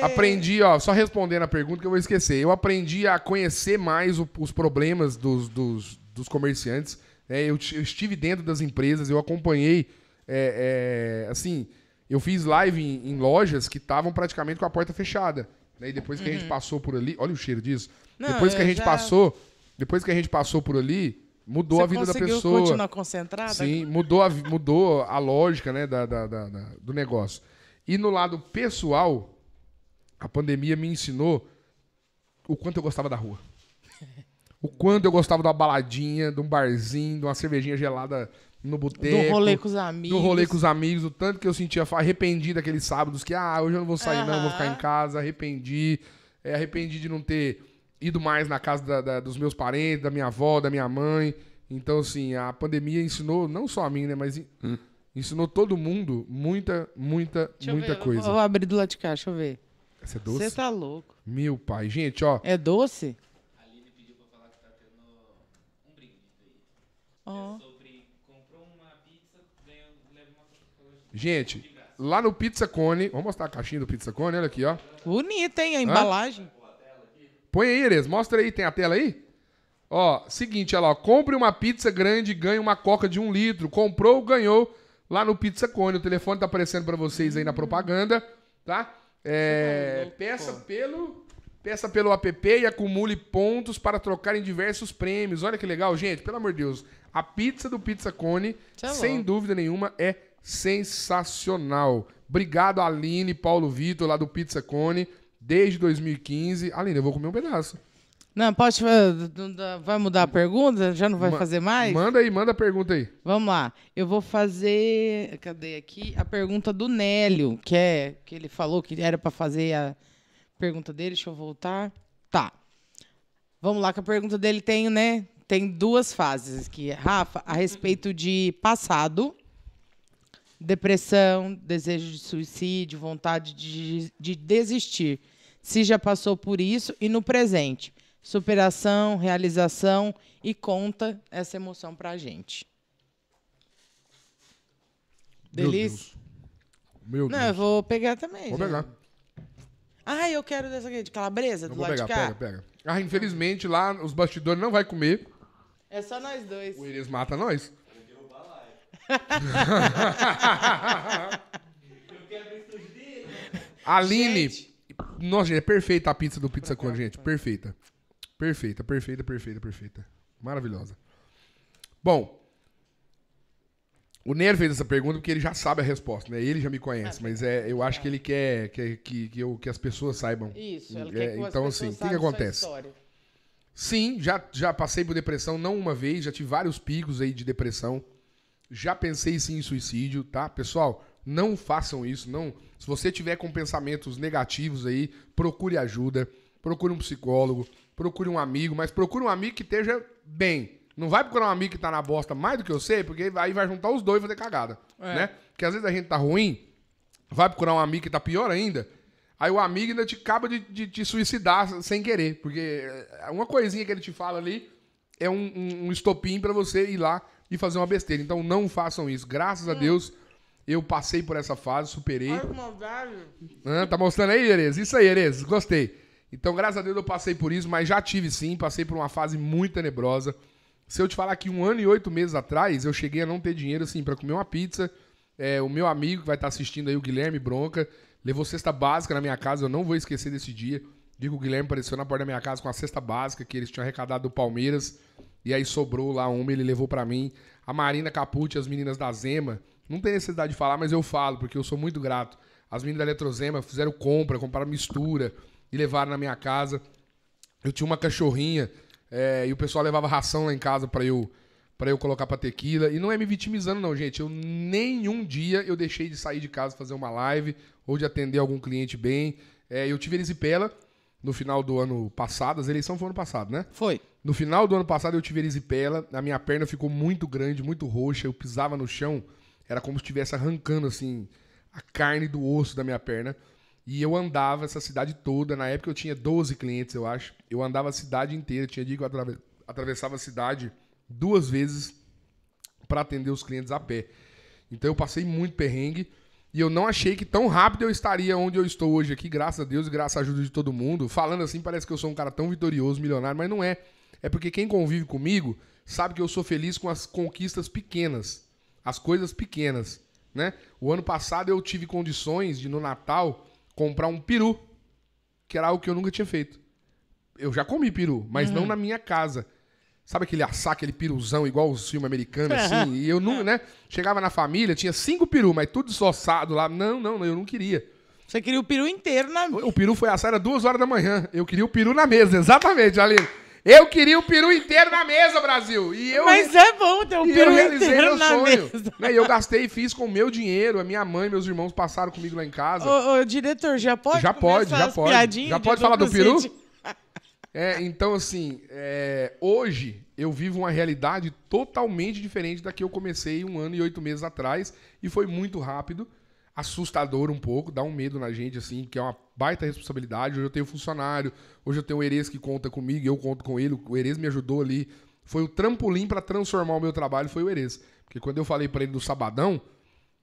Aprendi, ó, só respondendo a pergunta que eu vou esquecer. Eu aprendi a conhecer mais o, os problemas dos, dos, dos comerciantes. É, eu, eu, estive dentro das empresas, eu acompanhei, é, é, assim, eu fiz live em, em lojas que estavam praticamente com a porta fechada. Né? E depois que uhum. a gente uhum. passou por ali, olha o cheiro disso. Não, depois que a gente já... passou, depois que a gente passou por ali, mudou Você a vida da pessoa. Continuar concentrada? Sim, mudou a, mudou a lógica né, da, da, da, da do negócio. E no lado pessoal, a pandemia me ensinou o quanto eu gostava da rua. O quanto eu gostava de uma baladinha, de um barzinho, de uma cervejinha gelada no boteco. Do rolê com os amigos. Do rolê com os amigos, o tanto que eu sentia arrependi daqueles sábados que, ah, hoje eu não vou sair, uhum. não, vou ficar em casa, arrependi. É, arrependi de não ter ido mais na casa da, da, dos meus parentes, da minha avó, da minha mãe. Então, assim, a pandemia ensinou, não só a mim, né, mas. Hum Ensinou todo mundo muita, muita, deixa muita ver, coisa. Eu vou abrir do lado de cá, deixa eu ver. Essa é doce? Você tá louco. Meu pai. Gente, ó. É doce? A Aline pediu pra falar que tá tendo um é sobre comprou uma pizza, ganha, coisa. Gente, lá no Pizza Cone. Vamos mostrar a caixinha do Pizza Cone, olha aqui, ó. Bonita, hein? A embalagem. Hã? Põe aí, Eres, mostra aí, tem a tela aí? Ó, seguinte, olha lá, compre uma pizza grande e ganhe uma coca de um litro. Comprou, ganhou lá no Pizza Cone. O telefone tá aparecendo para vocês aí na propaganda, tá? É, peça pelo peça pelo app e acumule pontos para trocar em diversos prêmios. Olha que legal, gente, pelo amor de Deus. A pizza do Pizza Cone, é sem dúvida nenhuma, é sensacional. Obrigado, Aline, Paulo Vitor, lá do Pizza Cone, desde 2015. Aline, eu vou comer um pedaço. Não, pode. Eh, vai mudar a pergunta? Já não vai Ma fazer mais? Manda aí, manda a pergunta aí. Vamos lá. Eu vou fazer. Cadê aqui? A pergunta do Nélio, que é. Que ele falou que era para fazer a pergunta dele. Deixa eu voltar. Tá. Vamos lá, que a pergunta dele tem, né? Tem duas fases aqui. Rafa, a respeito de passado, depressão, desejo de suicídio, vontade de, de desistir. Se já passou por isso e no presente superação, realização e conta essa emoção para a gente. Delícia? Meu Deus. Não, eu vou pegar também. Vou já. pegar. Ah, eu quero dessa aqui, de calabresa, eu do vou lado pegar, de cá. Pega, pega. Ah, infelizmente lá os bastidores não vai comer. É só nós dois. O Iris mata nós. Aline. Gente. Nossa, gente, é perfeita a pizza do Pizza Con, gente. Perfeita. Perfeita, perfeita, perfeita, perfeita. Maravilhosa. Bom, o Ner fez essa pergunta porque ele já sabe a resposta, né? Ele já me conhece, ah, mas é, eu acho tá. que ele quer, que, que, eu, que as pessoas saibam. Isso, é, quer que é, Então, assim, o que, que acontece? Sim, já, já passei por depressão, não uma vez, já tive vários picos aí de depressão. Já pensei sim em suicídio, tá? Pessoal, não façam isso, não. Se você tiver com pensamentos negativos aí, procure ajuda, procure um psicólogo, procure um amigo, mas procure um amigo que esteja bem. Não vai procurar um amigo que tá na bosta mais do que eu sei, porque aí vai juntar os dois e fazer cagada, é. né? Porque às vezes a gente tá ruim, vai procurar um amigo que tá pior ainda, aí o amigo ainda te acaba de, de, de suicidar sem querer, porque eh, uma coisinha que ele te fala ali é um, um, um estopim para você ir lá e fazer uma besteira. Então não façam isso. Graças hum. a Deus, eu passei por essa fase, superei. Olha que maldade. Ah, tá mostrando aí, Erez? Isso aí, Erez. Gostei. Então, graças a Deus eu passei por isso, mas já tive sim, passei por uma fase muito tenebrosa. Se eu te falar que um ano e oito meses atrás eu cheguei a não ter dinheiro assim para comer uma pizza, é, o meu amigo que vai estar tá assistindo aí, o Guilherme Bronca, levou cesta básica na minha casa, eu não vou esquecer desse dia. Digo, o Guilherme apareceu na porta da minha casa com a cesta básica que eles tinham arrecadado do Palmeiras, e aí sobrou lá uma, ele levou para mim. A Marina Capucci, as meninas da Zema, não tem necessidade de falar, mas eu falo, porque eu sou muito grato. As meninas da Eletrozema fizeram compra, compraram mistura, e levaram na minha casa. Eu tinha uma cachorrinha é, e o pessoal levava ração lá em casa para eu para eu colocar pra tequila. E não é me vitimizando, não, gente. Eu nenhum dia eu deixei de sair de casa fazer uma live ou de atender algum cliente bem. É, eu tive erisipela no final do ano passado. As eleições foram ano passado, né? Foi. No final do ano passado eu tive erisipela. A minha perna ficou muito grande, muito roxa. Eu pisava no chão. Era como se estivesse arrancando, assim, a carne do osso da minha perna. E eu andava essa cidade toda. Na época eu tinha 12 clientes, eu acho. Eu andava a cidade inteira. Tinha dia que eu atraves... atravessava a cidade duas vezes para atender os clientes a pé. Então eu passei muito perrengue. E eu não achei que tão rápido eu estaria onde eu estou hoje aqui, graças a Deus e graças à ajuda de todo mundo. Falando assim, parece que eu sou um cara tão vitorioso, milionário, mas não é. É porque quem convive comigo sabe que eu sou feliz com as conquistas pequenas, as coisas pequenas, né? O ano passado eu tive condições de no Natal comprar um peru, que era algo que eu nunca tinha feito. Eu já comi peru, mas uhum. não na minha casa. Sabe aquele assar, aquele piruzão igual os filmes americanos, assim? e eu nunca né? Chegava na família, tinha cinco peru, mas tudo desossado lá. Não, não, eu não queria. Você queria o peru inteiro na... O peru foi assado às duas horas da manhã. Eu queria o peru na mesa, exatamente, Aline. Eu queria o peru inteiro na mesa, Brasil. E eu, Mas é bom ter o um peru inteiro na sonho. mesa. Né, e eu gastei e fiz com o meu dinheiro. A minha mãe meus irmãos passaram comigo lá em casa. Ô, ô diretor, já pode? Já pode, já pode. Já pode falar do peru? É, então, assim, é, hoje eu vivo uma realidade totalmente diferente da que eu comecei um ano e oito meses atrás. E foi muito rápido, assustador um pouco, dá um medo na gente, assim, que é uma baita responsabilidade. Hoje eu tenho funcionário, hoje eu tenho o Eres que conta comigo, eu conto com ele. O Eres me ajudou ali. Foi o trampolim para transformar o meu trabalho, foi o Eres. Porque quando eu falei para ele do sabadão,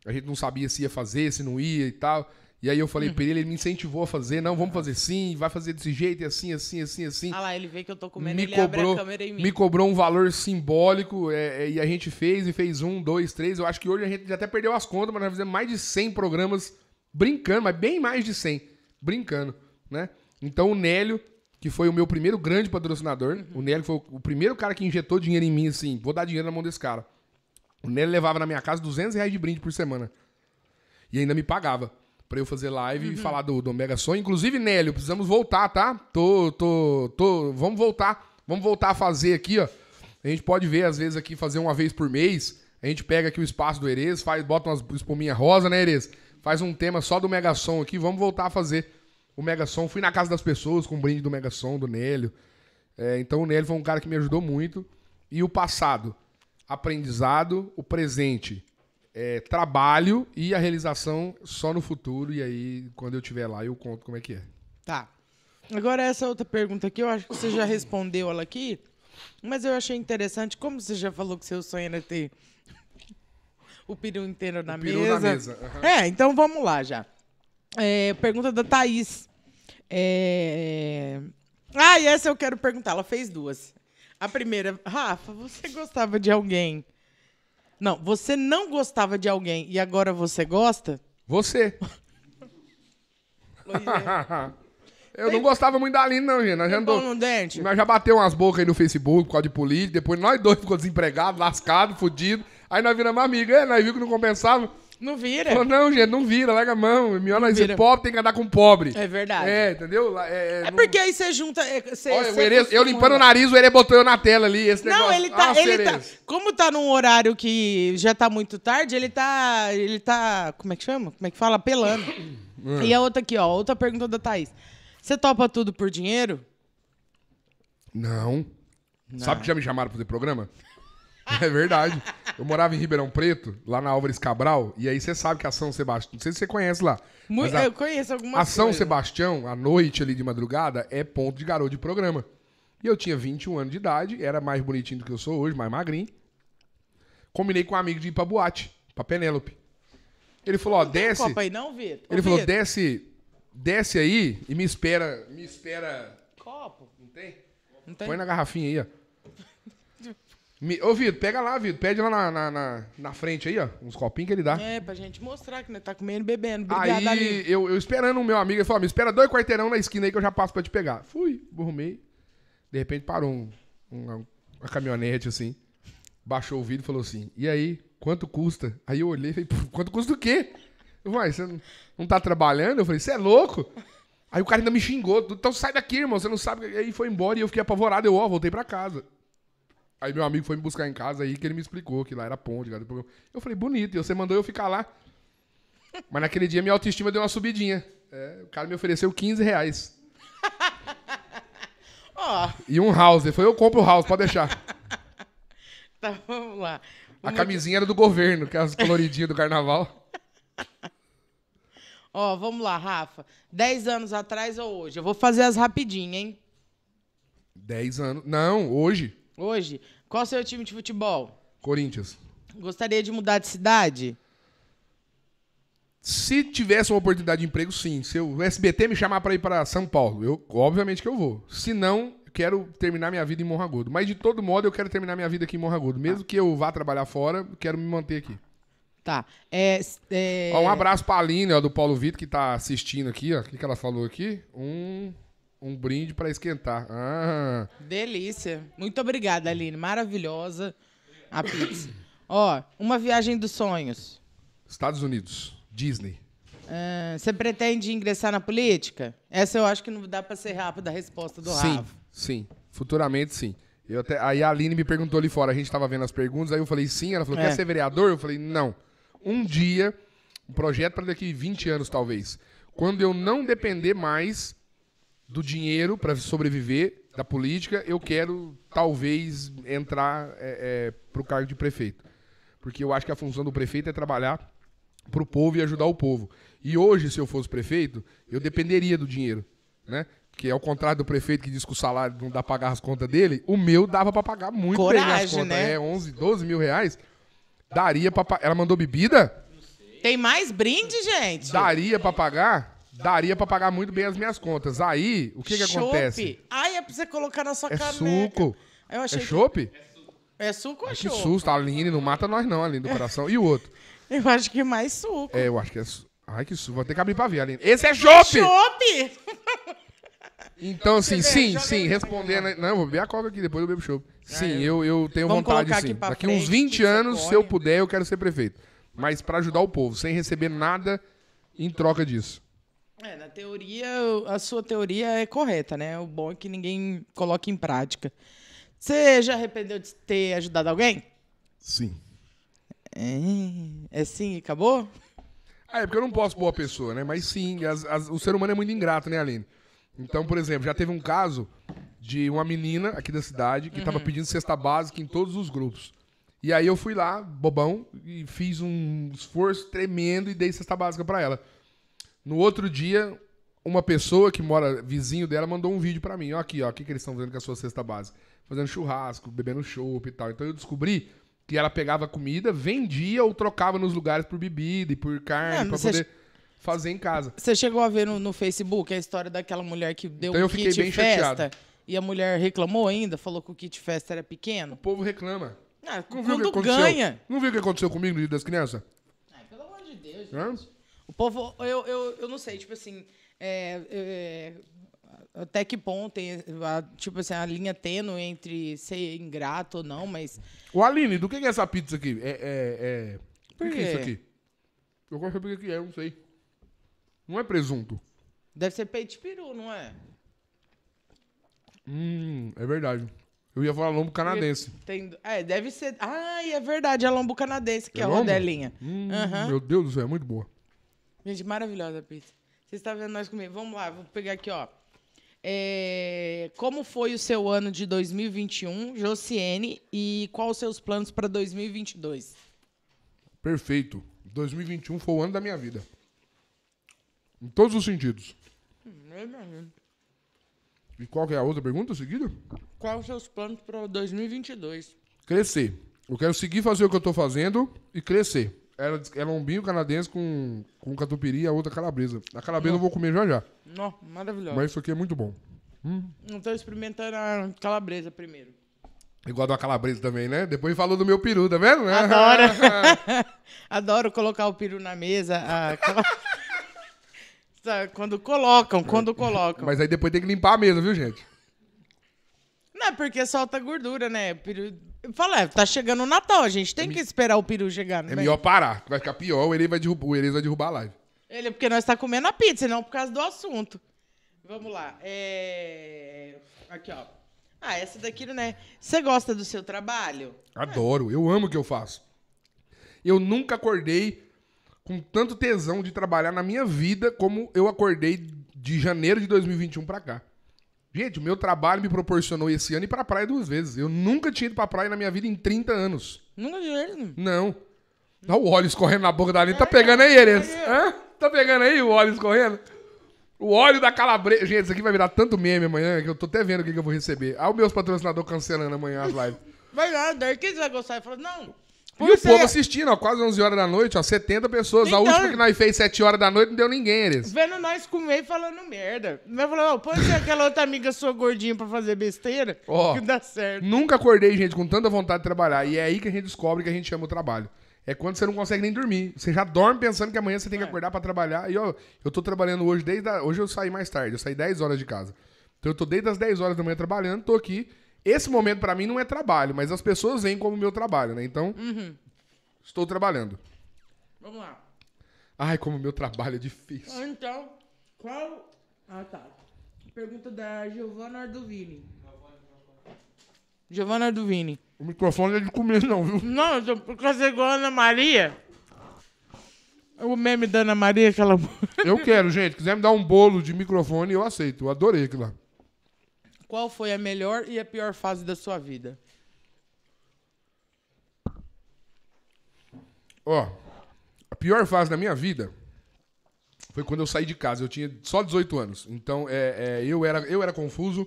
a gente não sabia se ia fazer, se não ia e tal. E aí eu falei uhum. pra ele, ele me incentivou a fazer, não, vamos fazer sim, vai fazer desse jeito, e assim, assim, assim, assim. Ah lá, ele vê que eu tô comendo, me ele cobrou, a câmera em mim. Me cobrou um valor simbólico, é, é, e a gente fez, e fez um, dois, três. Eu acho que hoje a gente já até perdeu as contas, mas nós fizemos mais de 100 programas brincando, mas bem mais de 100 brincando, né? Então o Nélio, que foi o meu primeiro grande patrocinador, uhum. o Nélio foi o primeiro cara que injetou dinheiro em mim, assim, vou dar dinheiro na mão desse cara. O Nélio levava na minha casa 200 reais de brinde por semana. E ainda me pagava para eu fazer live uhum. e falar do, do Mega Sonho. Inclusive, Nélio, precisamos voltar, tá? Tô, tô, tô. Vamos voltar. Vamos voltar a fazer aqui, ó. A gente pode ver, às vezes, aqui, fazer uma vez por mês. A gente pega aqui o espaço do Erez, faz, bota umas espuminhas rosa, né, Erez? faz um tema só do Megasom aqui, vamos voltar a fazer o Megasom. Fui na casa das pessoas com o brinde do Megasom, do Nélio. É, então o Nélio foi um cara que me ajudou muito. E o passado, aprendizado, o presente, é, trabalho e a realização só no futuro. E aí, quando eu estiver lá, eu conto como é que é. Tá. Agora, essa outra pergunta aqui, eu acho que você já respondeu ela aqui, mas eu achei interessante. Como você já falou que seu sonho era ter o peru inteiro na o peru mesa. Na mesa. Uhum. É, então vamos lá já. É, pergunta da Thaís. É... Ah, e essa eu quero perguntar. Ela fez duas. A primeira, Rafa, você gostava de alguém? Não, você não gostava de alguém e agora você gosta? Você. Eu não gostava muito da Aline, não, gente. Nós já, é andou... no dente. nós já bateu umas bocas aí no Facebook por causa de política. Depois nós dois ficou desempregados, lascados, fudidos. Aí nós viramos amiga, é, nós vimos que não compensava. Não vira. Falou, não, gente, não vira, larga a mão. Melhor nós ser pobre, tem que andar com pobre. É verdade. É, entendeu? É, é, é porque não... aí você junta. É, cê, Olha, cê eu limpando o nariz, o Ere botou eu na tela ali. Esse não, negócio. ele tá. Nossa, ah, ele tá como tá num horário que já tá muito tarde, ele tá. Ele tá. Como é que chama? Como é que fala? Pelando. Ah. e a outra aqui, ó. Outra pergunta da Thaís. Você topa tudo por dinheiro? Não. Não. Sabe que já me chamaram pra fazer programa? É verdade. Eu morava em Ribeirão Preto, lá na Álvares Cabral, e aí você sabe que a São Sebastião. Não sei se você conhece lá. Muito, a, eu conheço alguma a coisa. A São Sebastião, à noite ali de madrugada, é ponto de garoto de programa. E eu tinha 21 anos de idade, era mais bonitinho do que eu sou hoje, mais magrinho. Combinei com um amigo de ir pra boate, pra Penélope. Ele falou, ó, desce. Copa aí não, Vitor? Ele Ô, falou, Vitor. desce desce aí e me espera. Me espera. Copo. Não tem? Não tem. Põe na garrafinha aí, ó. me, ô, Vitor, pega lá, Vitor. Pede lá na, na, na, na, frente aí, ó. Uns copinhos que ele dá. É, pra gente mostrar que né, tá comendo bebendo. Obrigado, aí, eu, eu, esperando o meu amigo, ele falou: me espera dois quarteirão na esquina aí que eu já passo pra te pegar. Fui, burrumei. De repente parou um, um, uma caminhonete assim. Baixou o vidro e falou assim: E aí, quanto custa? Aí eu olhei e falei: Quanto custa o quê? Vai, ah, você não não tá trabalhando? Eu falei, você é louco? Aí o cara ainda me xingou. Então sai daqui, irmão, você não sabe. aí foi embora e eu fiquei apavorado. Eu, ó, voltei pra casa. Aí meu amigo foi me buscar em casa aí que ele me explicou que lá era ponte. Cara. Eu falei, bonito. E você mandou eu ficar lá. Mas naquele dia minha autoestima deu uma subidinha. É, o cara me ofereceu 15 reais. oh. E um house. Foi eu compro o house, pode deixar. tá, vamos lá. Vamos a camisinha era do governo, aquelas é coloridinhas do carnaval. Ó, oh, vamos lá, Rafa. Dez anos atrás ou hoje? Eu vou fazer as rapidinho, hein? Dez anos. Não, hoje. Hoje. Qual o seu time de futebol? Corinthians. Gostaria de mudar de cidade? Se tivesse uma oportunidade de emprego, sim. Se o SBT me chamar para ir para São Paulo, eu obviamente que eu vou. Se não, quero terminar minha vida em Morragudo. Mas de todo modo, eu quero terminar minha vida aqui em Morragudo. Mesmo ah. que eu vá trabalhar fora, quero me manter aqui. Tá. É, é... Ó, um abraço pra Aline, ó, do Paulo Vitor, que tá assistindo aqui, ó. O que, que ela falou aqui? Um. Um brinde para esquentar. Ah. Delícia. Muito obrigada, Aline. Maravilhosa a pizza. Ó, uma viagem dos sonhos. Estados Unidos, Disney. Ah, você pretende ingressar na política? Essa eu acho que não dá para ser rápida a resposta do sim, Rafa. Sim, futuramente sim. Eu até, aí a Aline me perguntou ali fora, a gente tava vendo as perguntas, aí eu falei sim, ela falou, é. quer ser vereador? Eu falei, não um dia, um projeto para daqui 20 anos talvez, quando eu não depender mais do dinheiro para sobreviver da política, eu quero talvez entrar é, é, para o cargo de prefeito. Porque eu acho que a função do prefeito é trabalhar para o povo e ajudar o povo. E hoje, se eu fosse prefeito, eu dependeria do dinheiro, né? Que é o contrário do prefeito que diz que o salário não dá para pagar as contas dele, o meu dava para pagar muito Coragem, bem as contas. Né? É 11, 12 mil reais. Daria pra pagar. Ela mandou bebida? Tem mais brinde, gente? Daria pra pagar? Daria pra pagar muito bem as minhas contas. Aí, o que que Chope. acontece? Ai, é pra você colocar na sua É caneca. suco. Eu É achei que- chope? É suco ou Que chope? susto, Aline, não mata nós não, Aline, do coração. E o outro? Eu acho que mais suco. É, eu acho que é... Ai, que susto. Vou ter que abrir pra ver, Aline. Esse é chope! Chope! Então, assim, sim, sim, respondendo. Não, vou beber a coca aqui, depois eu bebo show. Sim, eu, eu tenho Vamos vontade, sim. Daqui frente, uns 20 anos, se eu né? puder, eu quero ser prefeito. Mas para ajudar o povo, sem receber nada em troca disso. É, na teoria, a sua teoria é correta, né? O bom é que ninguém coloque em prática. Você já arrependeu de ter ajudado alguém? Sim. É, é sim, acabou? Ah, é porque eu não posso boa pessoa, né? Mas sim, as, as, o ser humano é muito ingrato, né, Aline? Então, por exemplo, já teve um caso de uma menina aqui da cidade que estava uhum. pedindo cesta básica em todos os grupos. E aí eu fui lá, bobão, e fiz um esforço tremendo e dei cesta básica para ela. No outro dia, uma pessoa que mora vizinho dela mandou um vídeo para mim. Ó aqui, ó, o que, que eles estão fazendo com a sua cesta básica? Fazendo churrasco, bebendo chopp e tal. Então eu descobri que ela pegava comida, vendia ou trocava nos lugares por bebida e por carne para poder... Acha fazer em casa. Você chegou a ver no, no Facebook a história daquela mulher que deu então um eu kit bem festa chateado. e a mulher reclamou ainda, falou que o kit festa era pequeno? O povo reclama. Ah, não viu o que aconteceu? ganha. Não viu o que aconteceu comigo no dia das crianças? pelo amor de Deus, gente. É? O povo, eu, eu, eu não sei, tipo assim, é, é, é até que ponto, a, tipo assim, a linha tênue entre ser ingrato ou não, mas... O Aline, do que é essa pizza aqui? É... é, é... Por que, que é isso aqui? Eu gosto de saber o que é, eu não sei. Não é presunto. Deve ser peito de peru, não é? Hum, é verdade. Eu ia falar lombo canadense. Tem, é, deve ser. Ai, é verdade, é lombo canadense, que é, é rodelinha. Hum, uhum. Meu Deus do céu, é muito boa. Gente, maravilhosa a pizza. Vocês estão tá vendo nós comer. Vamos lá, vou pegar aqui, ó. É, como foi o seu ano de 2021, Josiane, e quais os seus planos para 2022? Perfeito. 2021 foi o ano da minha vida. Em todos os sentidos. E qual que é a outra pergunta seguida? Quais os seus planos para 2022? Crescer. Eu quero seguir fazer o que eu estou fazendo e crescer. Era, era um é binho canadense com, com catupiry e a outra calabresa. A calabresa Não. eu vou comer já já. Não, maravilhoso. Mas isso aqui é muito bom. Hum. Não experimentando a calabresa primeiro. Igual da calabresa também, né? Depois falou do meu peru, tá vendo? Adoro. Adoro colocar o peru na mesa. A... Tá, quando colocam, é. quando colocam. Mas aí depois tem que limpar a mesa, viu, gente? Não, é porque solta gordura, né? Peru... Fala, é, tá chegando o Natal, a gente tem é que esperar o peru chegar. né? É melhor parar, vai ficar pior, o Elias vai derrubar, vai derrubar a live. Ele, é porque nós tá comendo a pizza, não por causa do assunto. Vamos lá. É... Aqui, ó. Ah, essa daqui, né? Você gosta do seu trabalho? Adoro, eu amo o que eu faço. Eu nunca acordei com tanto tesão de trabalhar na minha vida como eu acordei de janeiro de 2021 para cá. Gente, o meu trabalho me proporcionou esse ano ir pra praia duas vezes. Eu nunca tinha ido pra praia na minha vida em 30 anos. Nunca tinha ido? Né? Não. Olha o óleo escorrendo na boca da Aline. Tá é, pegando aí, Eres? É. Hã? Tá pegando aí o óleo escorrendo? O óleo da calabresa. Gente, isso aqui vai virar tanto meme amanhã que eu tô até vendo o que, que eu vou receber. Ah, os meus patrocinadores cancelando amanhã as lives. Vai lá, daí quem vai gostar? Ele falou, não, e o povo é. assistindo, ó, quase 11 horas da noite, ó, 70 pessoas. Então, a última que nós fez 7 horas da noite não deu ninguém, eles. Vendo nós comer e falando merda. Mas falou, oh, pode ser aquela outra amiga sua gordinha pra fazer besteira, ó, que dá certo. Nunca acordei, gente, com tanta vontade de trabalhar. E é aí que a gente descobre que a gente chama o trabalho. É quando você não consegue nem dormir. Você já dorme pensando que amanhã você tem que é. acordar para trabalhar. E ó, eu tô trabalhando hoje desde. A... Hoje eu saí mais tarde, eu saí 10 horas de casa. Então eu tô desde as 10 horas da manhã trabalhando, tô aqui. Esse momento para mim não é trabalho, mas as pessoas veem como meu trabalho, né? Então, uhum. estou trabalhando. Vamos lá. Ai, como meu trabalho é difícil. Então, qual. Ah, tá. Pergunta da Giovanna Arduvini. Giovanna Arduvini. O microfone é de comer, não, viu? Não, porque você igual a Ana Maria. É o meme da Ana Maria, aquela. Eu quero, gente. Quiser me dar um bolo de microfone, eu aceito. Eu adorei aquilo lá. Qual foi a melhor e a pior fase da sua vida? Ó, oh, a pior fase da minha vida foi quando eu saí de casa. Eu tinha só 18 anos. Então, é, é, eu, era, eu era confuso.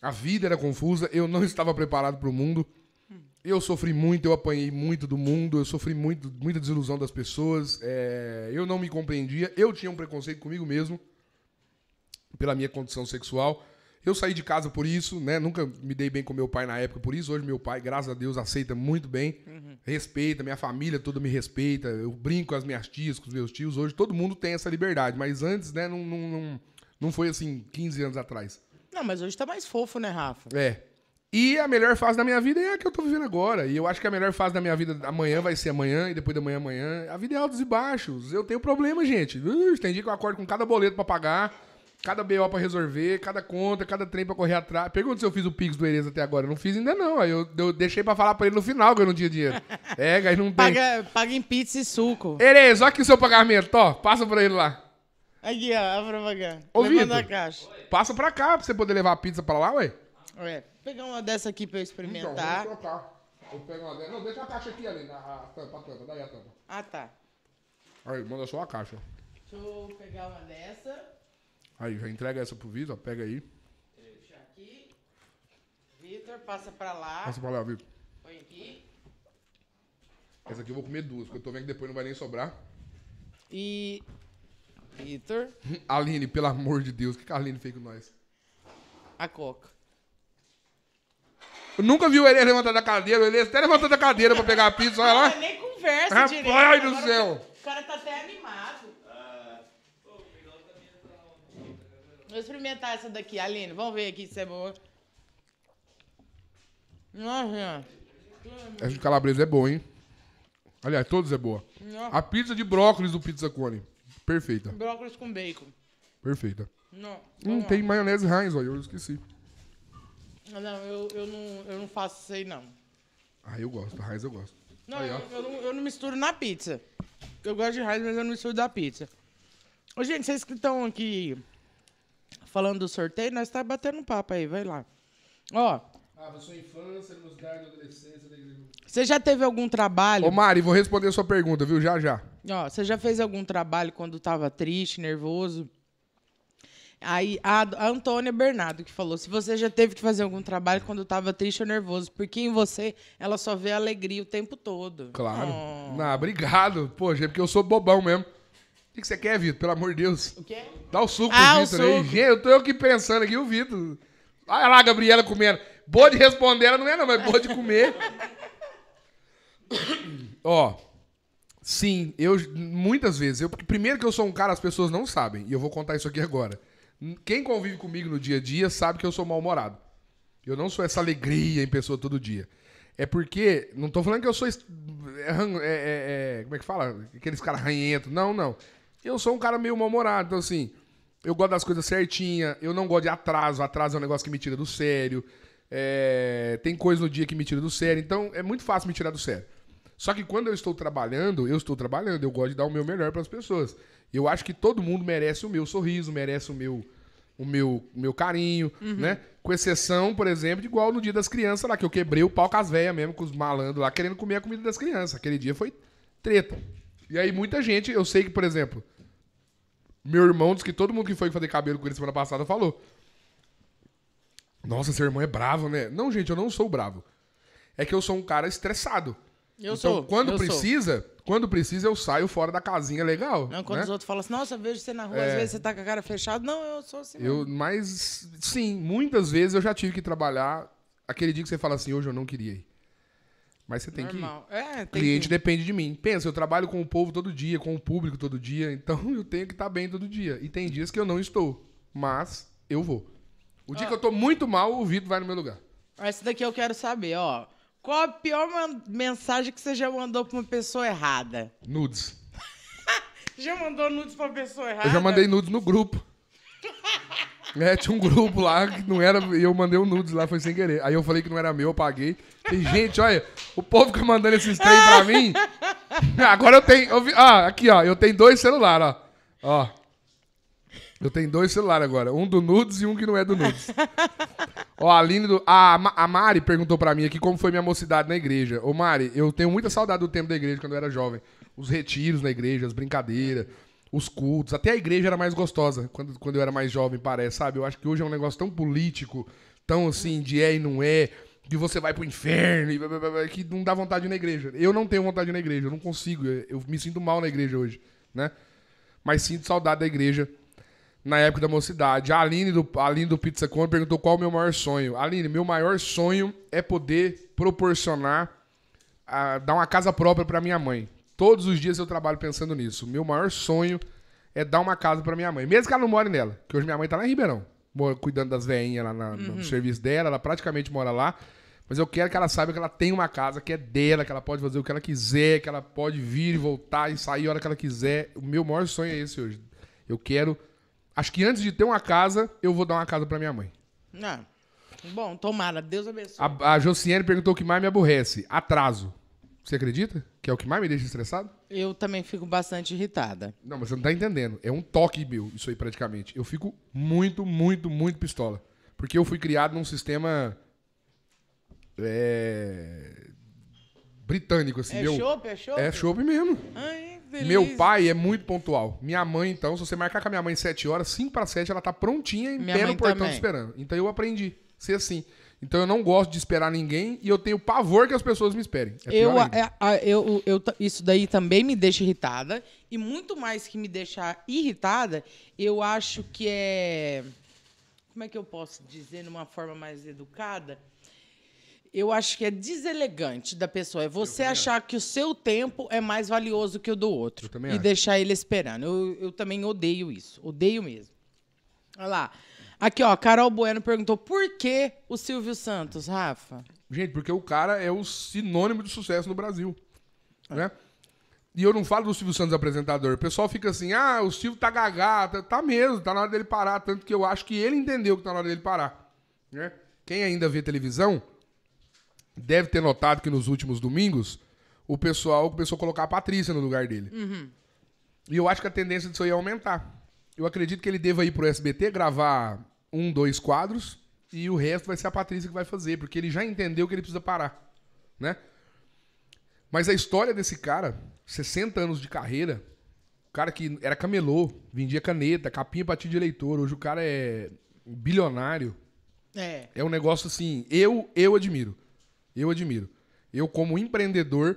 A vida era confusa. Eu não estava preparado para o mundo. Eu sofri muito, eu apanhei muito do mundo, eu sofri muito, muita desilusão das pessoas, é, eu não me compreendia, eu tinha um preconceito comigo mesmo, pela minha condição sexual. Eu saí de casa por isso, né? Nunca me dei bem com meu pai na época por isso. Hoje meu pai, graças a Deus, aceita muito bem, uhum. respeita, minha família toda me respeita. Eu brinco com as minhas tias, com os meus tios. Hoje todo mundo tem essa liberdade, mas antes, né, não, não, não, não foi assim 15 anos atrás. Não, mas hoje tá mais fofo, né, Rafa? É. E a melhor fase da minha vida é a que eu tô vivendo agora. E eu acho que a melhor fase da minha vida amanhã vai ser amanhã e depois da manhã amanhã. A vida é altos e baixos. Eu tenho problema, gente. Uh, tem dia que eu acordo com cada boleto para pagar. Cada BO pra resolver, cada conta, cada trem pra correr atrás. Pergunta se eu fiz o Pix do Erez até agora. não fiz ainda não. Aí eu, eu deixei pra falar pra ele no final que eu não tinha dinheiro. É, aí não tem. Paga, paga em pizza e suco. Erez, olha aqui o seu pagamento, ó. Passa pra ele lá. Aqui, ó, a propaganda. Ô, Vitor, a caixa. Passa pra cá pra você poder levar a pizza pra lá, ué. Ué, vou pegar uma dessa aqui pra eu experimentar. Então, vou trocar. vou pegar uma dessa. Não, deixa a caixa aqui ali, na a tampa, a tampa. Daí a tampa. Ah, tá. Aí, manda só a caixa. Deixa eu pegar uma dessa. Aí, já entrega essa pro Vitor, pega aí. Deixa aqui. Vitor, passa pra lá. Passa pra lá, Vitor. Põe aqui. Essa aqui eu vou comer duas, porque eu tô vendo que depois não vai nem sobrar. E. Vitor. Aline, pelo amor de Deus, o que, a Aline fez com nós? A coca. Eu nunca vi o Elias levantar da cadeira. O Elias até levantando da cadeira pra pegar a pizza, olha lá. Não, nem conversa Rapaz direito. Rapaz do céu. O cara tá até animado. Vou experimentar essa daqui, Aline. Vamos ver aqui se é boa. Nossa. Essa de calabresa é boa, hein? Aliás, todas é boa. Nossa. A pizza de brócolis do Pizza Cone. Perfeita. Brócolis com bacon. Perfeita. Não. Hum, tem maionese Heinz, ó. Eu esqueci. Não, eu, eu, não, eu não faço isso aí, não. Ah, eu gosto. Heinz eu gosto. Não, aí, eu, eu, não, eu não misturo na pizza. Eu gosto de Heinz, mas eu não misturo da pizza. Ô, gente, vocês que estão aqui falando do sorteio, nós tá batendo um papo aí, vai lá. Ó. Ah, sua infância, Você já teve algum trabalho? Ô, Mari, vou responder a sua pergunta, viu? Já, já. Ó, você já fez algum trabalho quando estava triste, nervoso? Aí, a, Antônia Bernardo que falou: se você já teve que fazer algum trabalho quando estava triste ou nervoso, porque em você ela só vê alegria o tempo todo. Claro. Oh. Ah, obrigado. Pô, gente, porque eu sou bobão mesmo que, que você quer, Vitor? Pelo amor de Deus. O quê? Dá o suco ah, pro Vitor aí. Gente, eu tô eu aqui pensando aqui, o Vitor. Olha lá a Gabriela comendo. Boa de responder, ela não é não, mas boa de comer. Ó, sim, eu muitas vezes, eu, primeiro que eu sou um cara, as pessoas não sabem, e eu vou contar isso aqui agora. Quem convive comigo no dia a dia sabe que eu sou mal-humorado. Eu não sou essa alegria em pessoa todo dia. É porque, não tô falando que eu sou. É, é, é, é, como é que fala? Aqueles caras ranhentos. Não, não eu sou um cara meio mal-humorado, então assim, eu gosto das coisas certinhas, eu não gosto de atraso, atraso é um negócio que me tira do sério. É, tem coisa no dia que me tira do sério, então é muito fácil me tirar do sério. Só que quando eu estou trabalhando, eu estou trabalhando, eu gosto de dar o meu melhor para as pessoas. Eu acho que todo mundo merece o meu sorriso, merece o meu o meu, meu carinho, uhum. né? Com exceção, por exemplo, de igual no dia das crianças lá, que eu quebrei o pau com as velhas mesmo, com os malandros lá, querendo comer a comida das crianças. Aquele dia foi treta. E aí muita gente, eu sei que, por exemplo, meu irmão disse que todo mundo que foi fazer cabelo com ele semana passada falou. Nossa, seu irmão é bravo, né? Não, gente, eu não sou bravo. É que eu sou um cara estressado. Eu então, sou. Quando eu precisa, sou. quando precisa, eu saio fora da casinha legal. Não, quando né? os outros falam assim, nossa, eu vejo você na rua, é... às vezes você tá com a cara fechada. Não, eu sou assim. Eu, mesmo. mas, sim, muitas vezes eu já tive que trabalhar aquele dia que você fala assim, hoje eu não queria ir. Mas você tem Normal. que. É, tem cliente que... depende de mim. Pensa, eu trabalho com o povo todo dia, com o público todo dia, então eu tenho que estar tá bem todo dia. E tem dias que eu não estou, mas eu vou. O dia que eu tô muito mal, o Vitor vai no meu lugar. Essa daqui eu quero saber, ó. Qual a pior mensagem que você já mandou pra uma pessoa errada? Nudes. já mandou nudes pra uma pessoa errada? Eu já mandei nudes no grupo. Né? Tinha um grupo lá que não era. E eu mandei um nudes lá, foi sem querer. Aí eu falei que não era meu, eu paguei. Tem gente, olha, o povo que mandando esses trem pra mim. Agora eu tenho. Eu vi, ah, aqui, ó. Eu tenho dois celulares, ó. Ó. Eu tenho dois celulares agora. Um do Nudes e um que não é do Nudes. ó, a Aline do. A, a Mari perguntou pra mim aqui como foi minha mocidade na igreja. Ô, Mari, eu tenho muita saudade do tempo da igreja quando eu era jovem. Os retiros na igreja, as brincadeiras os cultos, até a igreja era mais gostosa quando, quando eu era mais jovem, parece, sabe? Eu acho que hoje é um negócio tão político, tão assim, de é e não é, de você vai pro inferno, e blá, blá, blá, que não dá vontade na igreja. Eu não tenho vontade na igreja, eu não consigo, eu me sinto mal na igreja hoje, né? Mas sinto saudade da igreja na época da mocidade. A Aline do, a Aline do Pizza Con perguntou qual é o meu maior sonho. Aline, meu maior sonho é poder proporcionar, a, ah, dar uma casa própria para minha mãe. Todos os dias eu trabalho pensando nisso. O meu maior sonho é dar uma casa para minha mãe. Mesmo que ela não more nela, que hoje minha mãe tá lá em Ribeirão, cuidando das veinhas lá na, uhum. no serviço dela, ela praticamente mora lá. Mas eu quero que ela saiba que ela tem uma casa que é dela, que ela pode fazer o que ela quiser, que ela pode vir e voltar e sair a hora que ela quiser. O meu maior sonho é esse hoje. Eu quero. Acho que antes de ter uma casa, eu vou dar uma casa para minha mãe. Não. Ah, bom, tomara. Deus abençoe. A, a Josiane perguntou o que mais me aborrece: atraso. Você acredita? Que é o que mais me deixa estressado? Eu também fico bastante irritada. Não, mas você não tá entendendo. É um toque meu, isso aí praticamente. Eu fico muito, muito, muito pistola. Porque eu fui criado num sistema. É. Britânico, assim. É meu... chope, é chope? É chope mesmo. Ai, delícia. Meu pai é muito pontual. Minha mãe, então, se você marcar com a minha mãe 7 horas, 5 para 7, ela tá prontinha em pé no portão também. esperando. Então eu aprendi ser assim. Então eu não gosto de esperar ninguém e eu tenho pavor que as pessoas me esperem. É, é eu, eu, eu, isso daí também me deixa irritada. E muito mais que me deixar irritada, eu acho que é. Como é que eu posso dizer numa forma mais educada? Eu acho que é deselegante da pessoa. É você achar acho. que o seu tempo é mais valioso que o do outro. e acho. deixar ele esperando. Eu, eu também odeio isso. Odeio mesmo. Olha lá. Aqui, ó, Carol Bueno perguntou por que o Silvio Santos, Rafa? Gente, porque o cara é o sinônimo de sucesso no Brasil, né? E eu não falo do Silvio Santos apresentador. O pessoal fica assim, ah, o Silvio tá gagá. Tá, tá, mesmo, tá na hora dele parar. Tanto que eu acho que ele entendeu que tá na hora dele parar. Né? Quem ainda vê televisão deve ter notado que nos últimos domingos o pessoal começou a colocar a Patrícia no lugar dele. Uhum. E eu acho que a tendência disso aí é aumentar. Eu acredito que ele deva ir pro SBT gravar um, dois quadros e o resto vai ser a Patrícia que vai fazer, porque ele já entendeu que ele precisa parar, né? Mas a história desse cara, 60 anos de carreira, cara que era camelô, vendia caneta, capinha pra de eleitor, hoje o cara é bilionário. É. É um negócio assim, eu eu admiro. Eu admiro. Eu como empreendedor,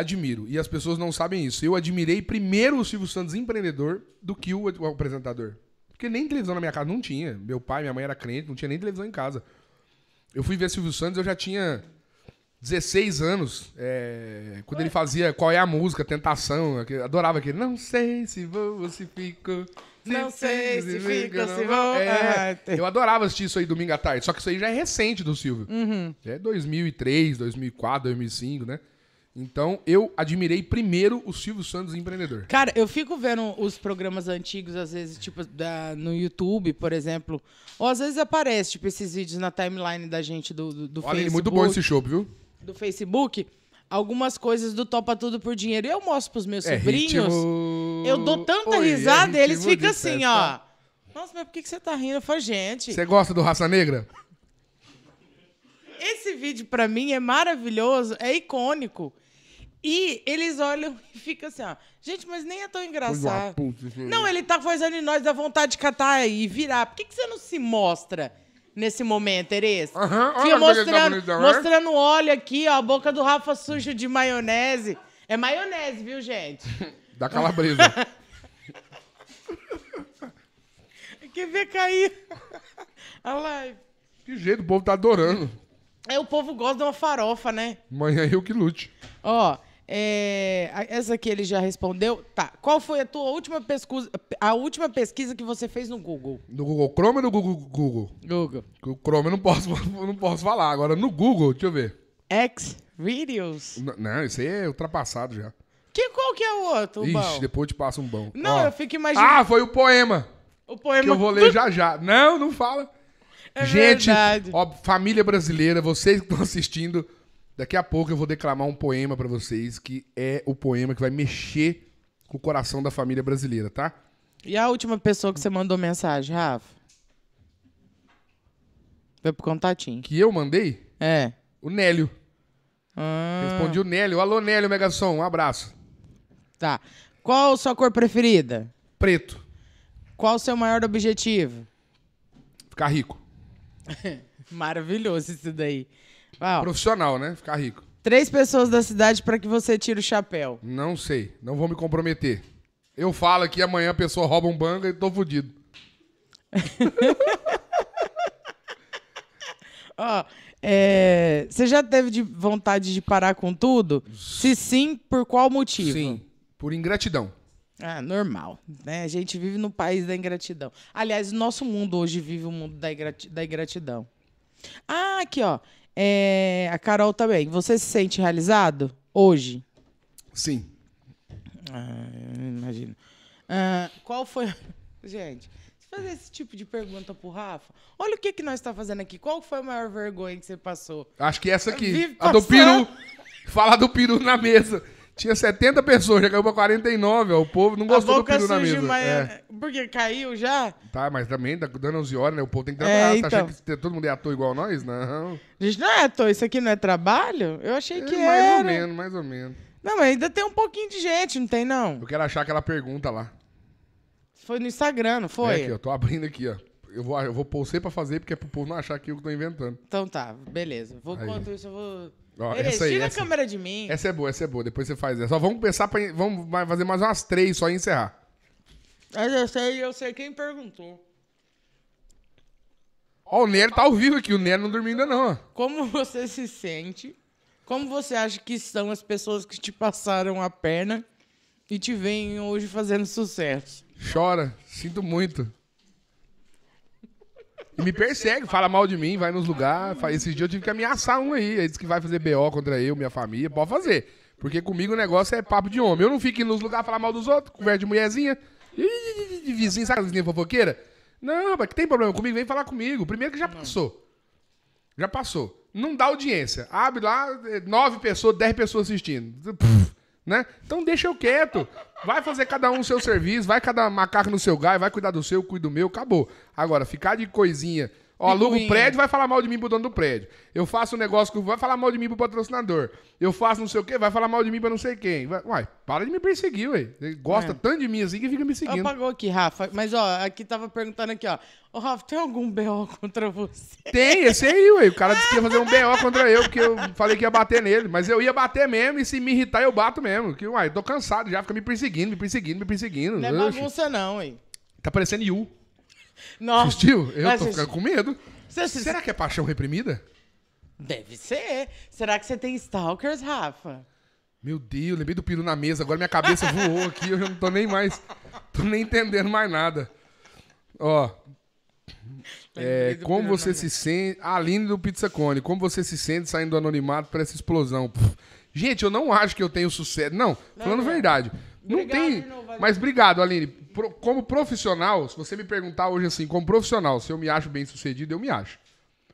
admiro. E as pessoas não sabem isso. Eu admirei primeiro o Silvio Santos empreendedor do que o, o apresentador. Porque nem televisão na minha casa não tinha. Meu pai, minha mãe era crente, não tinha nem televisão em casa. Eu fui ver Silvio Santos, eu já tinha 16 anos, é, quando ele fazia Qual é a Música, Tentação, eu adorava aquele. Não sei se vou, se fico. Se não sei se, se fico, se vou. É, ah, eu adorava assistir isso aí domingo à tarde, só que isso aí já é recente do Silvio. Uhum. É 2003, 2004, 2005, né? Então, eu admirei primeiro o Silvio Santos empreendedor. Cara, eu fico vendo os programas antigos, às vezes, tipo, da, no YouTube, por exemplo. Ou às vezes aparece, tipo, esses vídeos na timeline da gente do, do, do Olha, Facebook. Olha, é muito bom esse show, viu? Do Facebook. Algumas coisas do Topa Tudo por Dinheiro. E eu mostro pros meus é sobrinhos. Ritmo... Eu dou tanta Oi, é risada, é eles ficam assim, ó. Nossa, mas por que, você tá rindo? Eu falo, gente. Você gosta do Raça Negra? Esse vídeo, para mim, é maravilhoso, é icônico. E eles olham e ficam assim, ó. Gente, mas nem é tão engraçado. Assim, né? Não, ele tá fazendo em nós a vontade de catar e virar. Por que, que você não se mostra nesse momento, Erês? Uhum, Fica mostrando, é tá mostrando é? óleo aqui, ó. A boca do Rafa suja de maionese. É maionese, viu, gente? da calabresa. Quer ver cair a live. Que jeito, o povo tá adorando. É, o povo gosta de uma farofa, né? Manhã eu que lute. Ó, é, essa aqui ele já respondeu. Tá. Qual foi a tua última pesquisa, a última pesquisa que você fez no Google? No Google Chrome ou no Google Google? Google. O Chrome eu não posso, não posso falar. Agora no Google, deixa eu ver. X Videos. não, isso aí é ultrapassado já. Que qual que é o outro? Ixi, bom? depois eu te passo um bom. Não, Ó. eu fico imaginando. Ah, foi o poema. O poema que eu vou ler já já. Não, não fala. É Gente, ó, família brasileira, vocês que estão assistindo, Daqui a pouco eu vou declamar um poema para vocês que é o poema que vai mexer com o coração da família brasileira, tá? E a última pessoa que você mandou mensagem, Rafa? Foi pro contatinho. Que eu mandei? É. O Nélio. Ah. Respondi o Nélio. Alô, Nélio Megasom, um abraço. Tá. Qual sua cor preferida? Preto. Qual o seu maior objetivo? Ficar rico. Maravilhoso isso daí. Ah, Profissional, né? Ficar rico. Três pessoas da cidade para que você tire o chapéu. Não sei. Não vou me comprometer. Eu falo que amanhã a pessoa rouba um banco e tô fudido. ó, é, você já teve de vontade de parar com tudo? Se sim, por qual motivo? Sim, por ingratidão. Ah, normal. Né? A gente vive no país da ingratidão. Aliás, o nosso mundo hoje vive o mundo da, ingratidão. Ah, aqui, ó. É, a Carol também. Você se sente realizado hoje? Sim. Ah, imagino. Ah, qual foi. Gente, se fazer esse tipo de pergunta pro Rafa, olha o que, que nós está fazendo aqui. Qual foi a maior vergonha que você passou? Acho que essa aqui. A do Peru. Fala do Peru na mesa. Tinha 70 pessoas, já caiu pra 49, ó. O povo não gostou do peru na mesa. Mas... É. Porque caiu já? Tá, mas também tá dando 11 horas, né? O povo tem que trabalhar. É, tá então. Tá achando que todo mundo é ator igual nós? Não. Gente, não é ator, isso aqui não é trabalho? Eu achei é, que mais era. Mais ou menos, mais ou menos. Não, mas ainda tem um pouquinho de gente, não tem não? Eu quero achar aquela pergunta lá. Foi no Instagram, não foi? É aqui, eu tô abrindo aqui, ó. Eu vou, eu vou pôr pra fazer, porque é pro povo não achar que eu tô inventando. Então tá, beleza. Vou, contar enquanto isso, eu vou... Ó, essa aí, essa, a câmera de mim. Essa é boa, essa é boa. Depois você faz essa. Só vamos pensar pra, Vamos fazer mais umas três só e encerrar. Mas eu sei, eu sei quem perguntou. Ó, o Nero tá ao vivo aqui, o Nero não dormiu ainda não. Como você se sente? Como você acha que são as pessoas que te passaram a perna e te veem hoje fazendo sucesso? Chora, sinto muito. E me persegue, fala mal de mim, vai nos lugares. Esses dias eu tive que ameaçar um aí. Aí disse que vai fazer BO contra eu, minha família. Pode fazer. Porque comigo o negócio é papo de homem. Eu não fico nos lugares falar mal dos outros, conversa de mulherzinha. De vizinho, sabe a vizinha fofoqueira? Não, mas que tem problema comigo, vem falar comigo. Primeiro que já passou. Já passou. Não dá audiência. Abre lá, eh, nove pessoas, dez pessoas assistindo. Pff, né? Então deixa eu quieto. Vai fazer cada um o seu serviço, vai cada macaco no seu gai, vai cuidar do seu, cuido do meu, acabou. Agora, ficar de coisinha Ó, aluga o prédio, é. vai falar mal de mim pro dono do prédio. Eu faço um negócio que vai falar mal de mim pro patrocinador. Eu faço não sei o quê, vai falar mal de mim pra não sei quem. Vai, uai, para de me perseguir, ué. Ele gosta É. tanto de mim assim que fica me seguindo. Apagou aqui, Rafa. Mas, ó, aqui tava perguntando aqui, ó. Ô, Rafa, tem algum B.O. contra você? Tem, esse aí, ué. O cara disse que ia fazer um BO contra eu, porque eu falei que ia bater nele. Mas eu ia bater mesmo, e se me irritar, eu bato mesmo. Que, uai, tô cansado já, fica me perseguindo, me perseguindo, me perseguindo. Não é Oxe. bagunça, não, hein? Tá parecendo Yu. Nossa. Assistiu? Eu Mas tô ficando com medo. Você Será que é paixão reprimida? Deve ser. Será que você tem stalkers, Rafa? Meu Deus, lembrei do peru na mesa, agora minha cabeça voou aqui, eu já não tô nem mais. Tô nem entendendo mais nada. Ó. Tá é, como você se sente. A Aline do Pizza Cone, como você se sente saindo do anonimato para essa explosão? Gente, eu não acho que eu tenho sucesso. Não, não falando não. É. verdade. Não obrigado, tem. Novo, mas obrigado, Aline. Pro, como profissional, se você me perguntar hoje assim, como profissional, se eu me acho bem sucedido, eu me acho.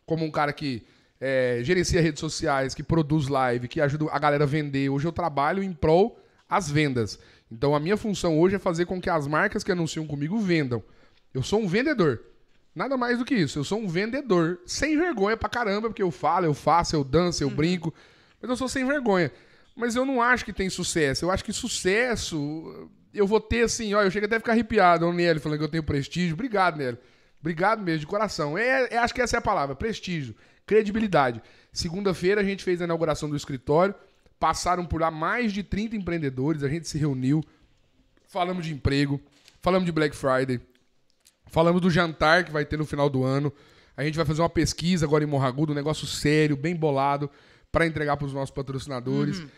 Como um cara que é, gerencia redes sociais, que produz live, que ajuda a galera a vender. Hoje eu trabalho em prol as vendas. Então a minha função hoje é fazer com que as marcas que anunciam comigo vendam. Eu sou um vendedor. Nada mais do que isso. Eu sou um vendedor. Sem vergonha pra caramba, porque eu falo, eu faço, eu danço, eu uhum. brinco. Mas eu sou sem vergonha. Mas eu não acho que tem sucesso. Eu acho que sucesso. Eu vou ter assim, ó, eu chego até a ficar arrepiado, o né, Nelly falando que eu tenho prestígio. Obrigado, Nelly. Obrigado mesmo, de coração. É, é, acho que essa é a palavra: prestígio, credibilidade. Segunda-feira a gente fez a inauguração do escritório, passaram por lá mais de 30 empreendedores, a gente se reuniu, falamos de emprego, falamos de Black Friday, falamos do jantar que vai ter no final do ano. A gente vai fazer uma pesquisa agora em Morragudo, um negócio sério, bem bolado, para entregar para os nossos patrocinadores. Uhum.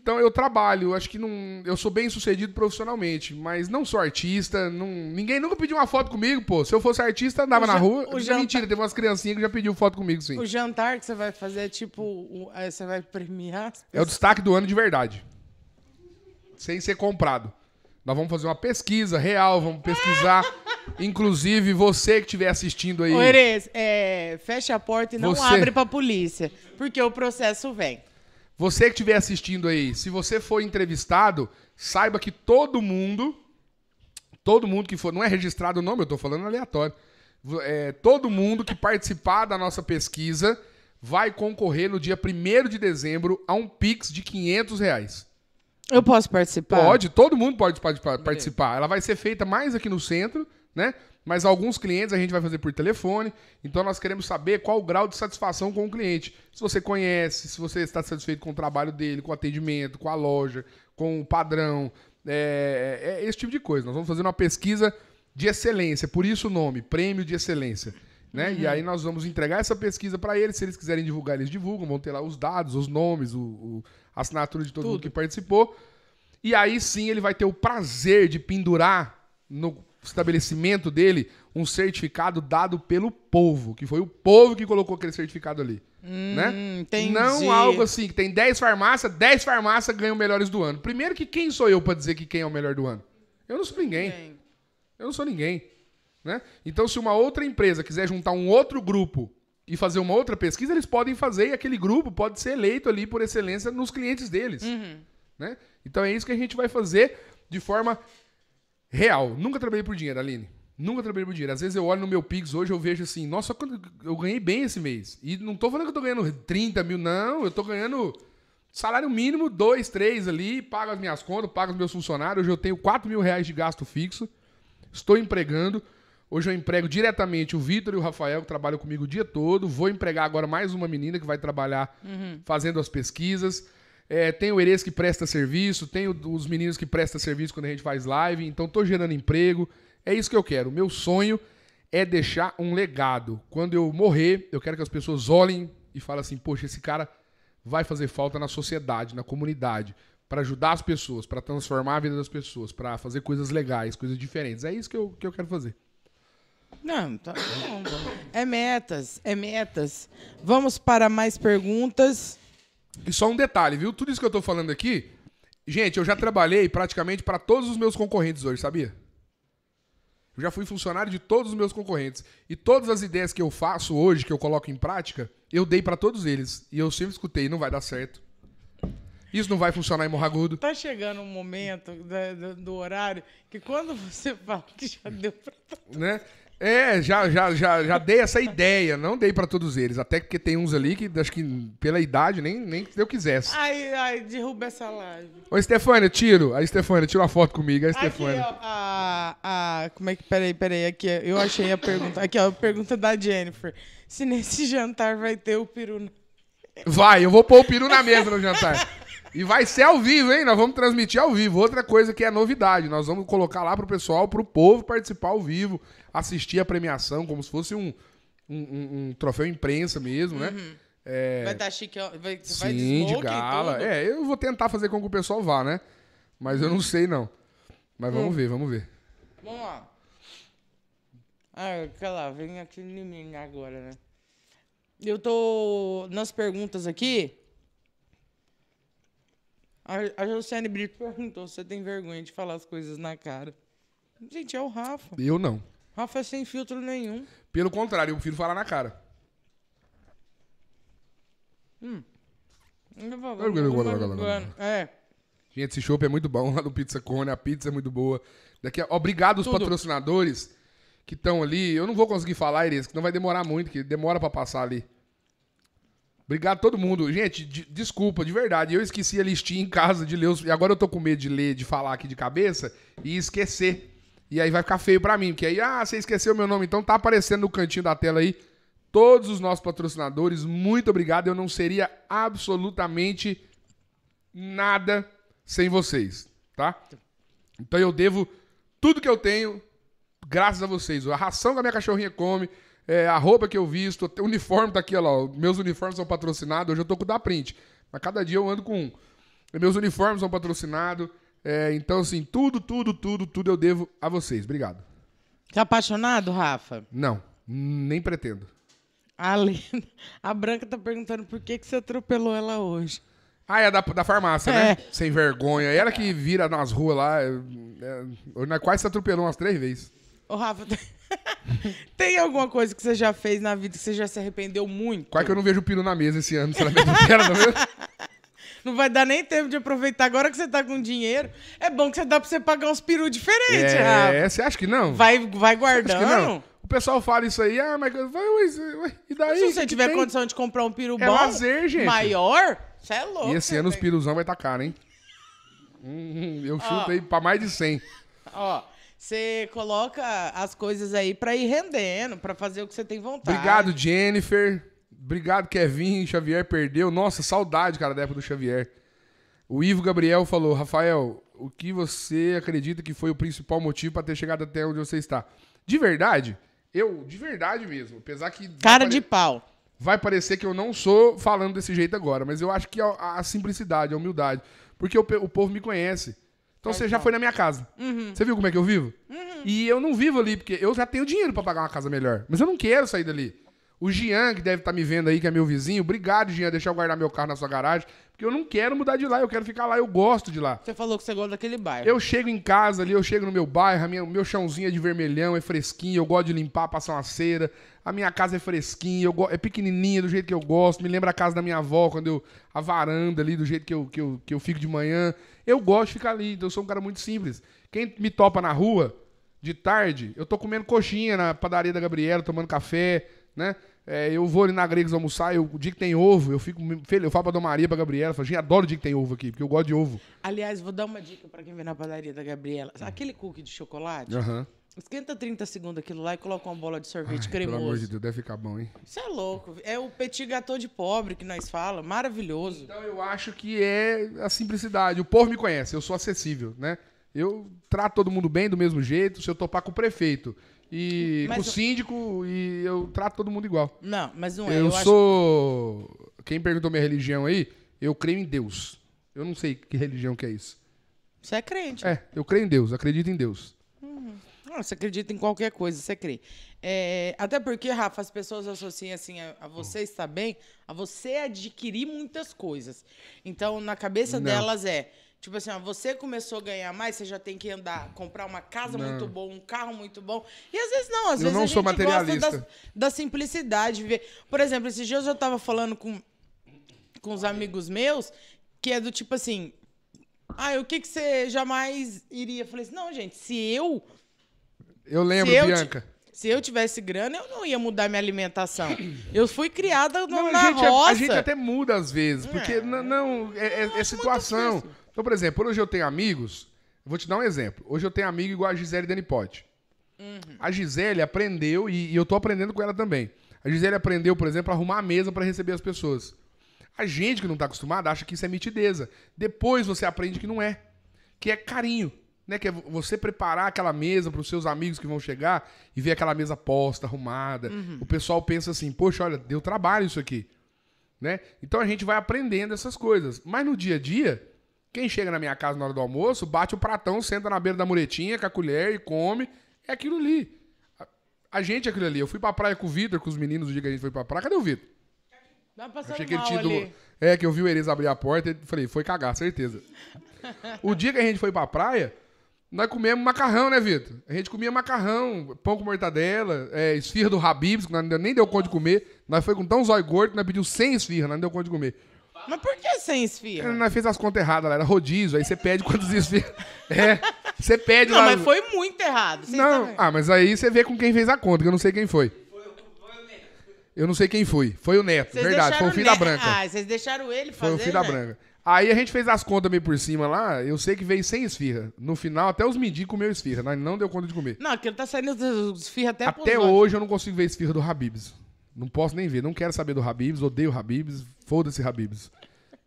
Então eu trabalho, acho que não, eu sou bem sucedido profissionalmente, mas não sou artista, não, ninguém nunca pediu uma foto comigo, pô. Se eu fosse artista, andava na rua. O é jantar... Mentira, teve umas criancinhas que já pediu foto comigo, sim. O jantar que você vai fazer é tipo, é, você vai premiar? É o destaque do ano de verdade. Sem ser comprado. Nós vamos fazer uma pesquisa real, vamos pesquisar. Inclusive, você que estiver assistindo aí. Ô, Eres, é, fecha a porta e não você... abre pra polícia. Porque o processo vem. Você que estiver assistindo aí, se você for entrevistado, saiba que todo mundo, todo mundo que for, não é registrado o nome, eu estou falando aleatório, é, todo mundo que participar da nossa pesquisa vai concorrer no dia 1 de dezembro a um Pix de 500 reais. Eu posso participar? Pode, todo mundo pode participar. Ela vai ser feita mais aqui no centro, né? mas alguns clientes a gente vai fazer por telefone. Então nós queremos saber qual o grau de satisfação com o cliente. Se você conhece, se você está satisfeito com o trabalho dele, com o atendimento, com a loja, com o padrão, é, é, é esse tipo de coisa. Nós vamos fazer uma pesquisa de excelência, por isso o nome, prêmio de excelência. Né? Uhum. E aí nós vamos entregar essa pesquisa para eles. Se eles quiserem divulgar, eles divulgam. Vão ter lá os dados, os nomes, o, o a assinatura de todo Tudo. mundo que participou. E aí sim ele vai ter o prazer de pendurar no estabelecimento dele um certificado dado pelo povo, que foi o povo que colocou aquele certificado ali. Hum, né? Entendi. Não algo assim, que tem 10 farmácias, 10 farmácias ganham melhores do ano. Primeiro que quem sou eu para dizer que quem é o melhor do ano? Eu não sou ninguém. ninguém. Eu não sou ninguém. Né? Então, se uma outra empresa quiser juntar um outro grupo e fazer uma outra pesquisa, eles podem fazer e aquele grupo pode ser eleito ali por excelência nos clientes deles. Uhum. Né? Então é isso que a gente vai fazer de forma Real, nunca trabalhei por dinheiro, Aline. Nunca trabalhei por dinheiro. Às vezes eu olho no meu Pix hoje, eu vejo assim, nossa, eu ganhei bem esse mês. E não tô falando que eu tô ganhando 30 mil, não. Eu tô ganhando salário mínimo, 2, 3 ali, pago as minhas contas, pago os meus funcionários. Hoje eu tenho 4 mil reais de gasto fixo. Estou empregando. Hoje eu emprego diretamente o Vitor e o Rafael, que trabalham comigo o dia todo. Vou empregar agora mais uma menina que vai trabalhar uhum. fazendo as pesquisas. É, tem o Eres que presta serviço, tem o, os meninos que prestam serviço quando a gente faz live, então estou gerando emprego. É isso que eu quero. O meu sonho é deixar um legado. Quando eu morrer, eu quero que as pessoas olhem e falem assim: poxa, esse cara vai fazer falta na sociedade, na comunidade, para ajudar as pessoas, para transformar a vida das pessoas, para fazer coisas legais, coisas diferentes. É isso que eu, que eu quero fazer. Não, tá bom. É metas, é metas. Vamos para mais perguntas. E só um detalhe, viu? Tudo isso que eu tô falando aqui, gente, eu já trabalhei praticamente para todos os meus concorrentes hoje, sabia? Eu já fui funcionário de todos os meus concorrentes. E todas as ideias que eu faço hoje, que eu coloco em prática, eu dei para todos eles. E eu sempre escutei, não vai dar certo. Isso não vai funcionar em Morragudo. Tá chegando um momento do, do, do horário que quando você fala que já deu pra... Né? É, já, já, já, já dei essa ideia, não dei para todos eles. Até porque tem uns ali que acho que pela idade nem, nem eu quisesse. Ai, ai, derruba essa live. Ô, Stefania, tiro. A Stefania, tira uma foto comigo, a Stefania. Aqui, ó, a, a, como é que. Peraí, peraí. Aqui, eu achei a pergunta. Aqui, ó, a pergunta da Jennifer. Se nesse jantar vai ter o peru. Na... Vai, eu vou pôr o peru na mesa no jantar. E vai ser ao vivo, hein? Nós vamos transmitir ao vivo. Outra coisa que é novidade, nós vamos colocar lá pro pessoal, pro povo participar ao vivo assistir a premiação como se fosse um, um, um, um troféu imprensa mesmo, né? Uhum. É... Vai estar chique, vai, Sim, vai de, de gala. É, eu vou tentar fazer com que o pessoal vá, né? Mas eu não sei, não. Mas vamos hum. ver, vamos ver. Vamos lá. Ah, cala, vem aqui em mim agora, né? Eu tô nas perguntas aqui. A, a Josiane Brito perguntou: você tem vergonha de falar as coisas na cara? Gente, é o Rafa. Eu não. Rafa é sem filtro nenhum. Pelo contrário, eu prefiro falar na cara. Hum. Eu vou, Eu vou né? É. Gente, esse chopp é muito bom lá do Pizza Cone, a pizza é muito boa. Daqui a... Obrigado aos patrocinadores que estão ali. Eu não vou conseguir falar, Iris, que não vai demorar muito, que demora pra passar ali. Obrigado a todo mundo. Gente, de- desculpa, de verdade. Eu esqueci a listinha em casa de ler os... E agora eu tô com medo de ler, de falar aqui de cabeça e esquecer. E aí vai ficar feio para mim, porque aí, ah, você esqueceu meu nome, então tá aparecendo no cantinho da tela aí todos os nossos patrocinadores. Muito obrigado. Eu não seria absolutamente nada sem vocês, tá? Então eu devo tudo que eu tenho graças a vocês. A ração que a minha cachorrinha come, é, a roupa que eu visto, o uniforme tá aqui, ó, lá, meus uniformes são patrocinados. Hoje eu tô com o da print, mas cada dia eu ando com um. Meus uniformes são patrocinados. É, então, assim, tudo, tudo, tudo, tudo eu devo a vocês. Obrigado. Tá apaixonado, Rafa? Não, nem pretendo. A, a Branca tá perguntando por que, que você atropelou ela hoje. Ah, é da, da farmácia, né? é. né? Sem vergonha. Ela que vira nas ruas lá. É, é né, quase se atropelou umas três vezes. Ô, Rafa, tem alguma coisa que você já fez na vida que você já se arrependeu muito? Quase que eu não vejo o pino na mesa esse ano. Será que eu não quero, tá não vai dar nem tempo de aproveitar agora que você tá com dinheiro. É bom que você dá pra você pagar uns peru diferentes, é, É, você acha que não? Vai, vai guardando. O pessoal fala isso aí, ah, mas vai, ué, e daí? Se você tiver tem? condição de comprar um peru é bom, lazer, gente. maior, você é louco. E esse né, ano os piruzão vai estar tá caro, hein? Hum, eu chuto aí pra mais de 100. Ó, você coloca as coisas aí pra ir rendendo, pra fazer o que você tem vontade. Obrigado, Jennifer. Obrigado, Kevin. Xavier perdeu. Nossa, saudade, cara, da época do Xavier. O Ivo Gabriel falou: Rafael, o que você acredita que foi o principal motivo para ter chegado até onde você está? De verdade, eu, de verdade mesmo, apesar que. Cara de pau. Vai parecer que eu não sou falando desse jeito agora, mas eu acho que a, a simplicidade, a humildade. Porque o, o povo me conhece. Então você já foi na minha casa. Uhum. Você viu como é que eu vivo? Uhum. E eu não vivo ali, porque eu já tenho dinheiro para pagar uma casa melhor. Mas eu não quero sair dali. O Jean, que deve estar tá me vendo aí, que é meu vizinho, obrigado, Jean, deixar eu guardar meu carro na sua garagem, porque eu não quero mudar de lá, eu quero ficar lá, eu gosto de lá. Você falou que você gosta daquele bairro. Eu chego em casa ali, eu chego no meu bairro, a minha, meu chãozinho é de vermelhão, é fresquinho, eu gosto de limpar, passar uma cera, a minha casa é fresquinha, eu é pequenininha, do jeito que eu gosto, me lembra a casa da minha avó, quando eu... a varanda ali, do jeito que eu, que eu, que eu fico de manhã. Eu gosto de ficar ali, então eu sou um cara muito simples. Quem me topa na rua, de tarde, eu tô comendo coxinha na padaria da Gabriela, tomando café né? É, eu vou ali na Gregos almoçar, eu, o dia que tem ovo, eu fico feliz. Eu falo pra Dona Maria, pra Gabriela, eu falo, gente, adoro o dia que tem ovo aqui, porque eu gosto de ovo. Aliás, vou dar uma dica pra quem vem na padaria da Gabriela. Aquele cookie de chocolate, uhum. esquenta 30 segundos aquilo lá e coloca uma bola de sorvete Ai, cremoso. Pelo amor de Deus, deve ficar bom, hein? Isso é louco. É o petit gâteau de pobre que nós fala, maravilhoso. Então eu acho que é a simplicidade. O povo me conhece, eu sou acessível, né? Eu trato todo mundo bem, do mesmo jeito. Se eu topar com o prefeito e mas com o síndico e eu trato todo mundo igual. Não, mas não é. Eu, eu sou. Acho... Quem perguntou minha religião aí, eu creio em Deus. Eu não sei que religião que é isso. Você é crente. É, eu creio em Deus, acredito em Deus. Uhum. Não, ah, você acredita em qualquer coisa, você é crê. É, até porque, Rafa, as pessoas associam assim a, a você estar bem, a você adquirir muitas coisas. Então, na cabeça não. delas é Tipo assim, ó, você começou a ganhar mais, você já tem que andar, comprar uma casa não. muito boa, um carro muito bom. E às vezes não, às eu vezes não a sou gente materialista. gosta da, da simplicidade. Ver. Por exemplo, esses dias eu tava falando com, com os amigos meus, que é do tipo assim, ah, o que, que você jamais iria? Eu falei assim, não, gente, se eu... Eu lembro, eu Bianca. Se eu tivesse grana, eu não ia mudar minha alimentação. Eu fui criada no, não, na a gente, roça. É, a, a gente até muda às vezes, é. porque é, não, não é, é, é situação. Então, por exemplo, hoje eu tenho amigos. vou te dar um exemplo. Hoje eu tenho amigo igual a Gisele Denipote. Uhum. A Gisele aprendeu, e, e, eu tô aprendendo com ela também. A Gisele aprendeu, por exemplo, a arrumar a mesa para receber as pessoas. A gente que não tá acostumado acha que isso é mitideza. Depois você aprende que não é. Que é carinho. Né, que é você preparar aquela mesa para os seus amigos que vão chegar e ver aquela mesa posta, arrumada. Uhum. O pessoal pensa assim: poxa, olha, deu trabalho isso aqui, né? Então a gente vai aprendendo essas coisas. Mas no dia a dia, quem chega na minha casa na hora do almoço, bate o pratão, senta na beira da muretinha com a colher e come. É aquilo ali. A, a gente é aquilo ali. Eu fui pra praia com o Vitor, com os meninos, o dia que a gente foi pra praia. Cadê o Vitor? Dá pra passar ele tinha ido... É, que eu vi o Eres abrir a porta e falei, foi cagar, certeza. o dia que a gente foi pra praia, nós comemos macarrão, né, Vitor? A gente comia macarrão, pão com mortadela, é, esfirra do Habibs, que nós nem deu conta de comer. Nós foi com tão zóio gordo que nós pediu 100 esfirras, nós não deu conta de comer. Mas por que sem esfirra? Nós fez as contas erradas lá, era rodízio, aí você pede quantos esfirras. É, você pede não, lá. Não, mas foi muito errado. Não, ah, mas aí você vê com quem fez a conta, que eu não sei quem foi. Eu não sei quem foi. Foi o Neto, vocês verdade. Foi o filho da Branca. Ah, vocês deixaram ele fazer, Foi o filho né? da Branca. Aí a gente fez as contas meio por cima lá. Eu sei que veio sem esfirra. No final, até os midi comeu esfirra. Nós não deu conta de comer. Não, aquilo tá saindo esfirra até Até né? hoje eu não consigo ver esfirra do Habibs. Não posso nem ver. Não quero saber do Habibs. Odeio o Habibs. Foda-se Habibs.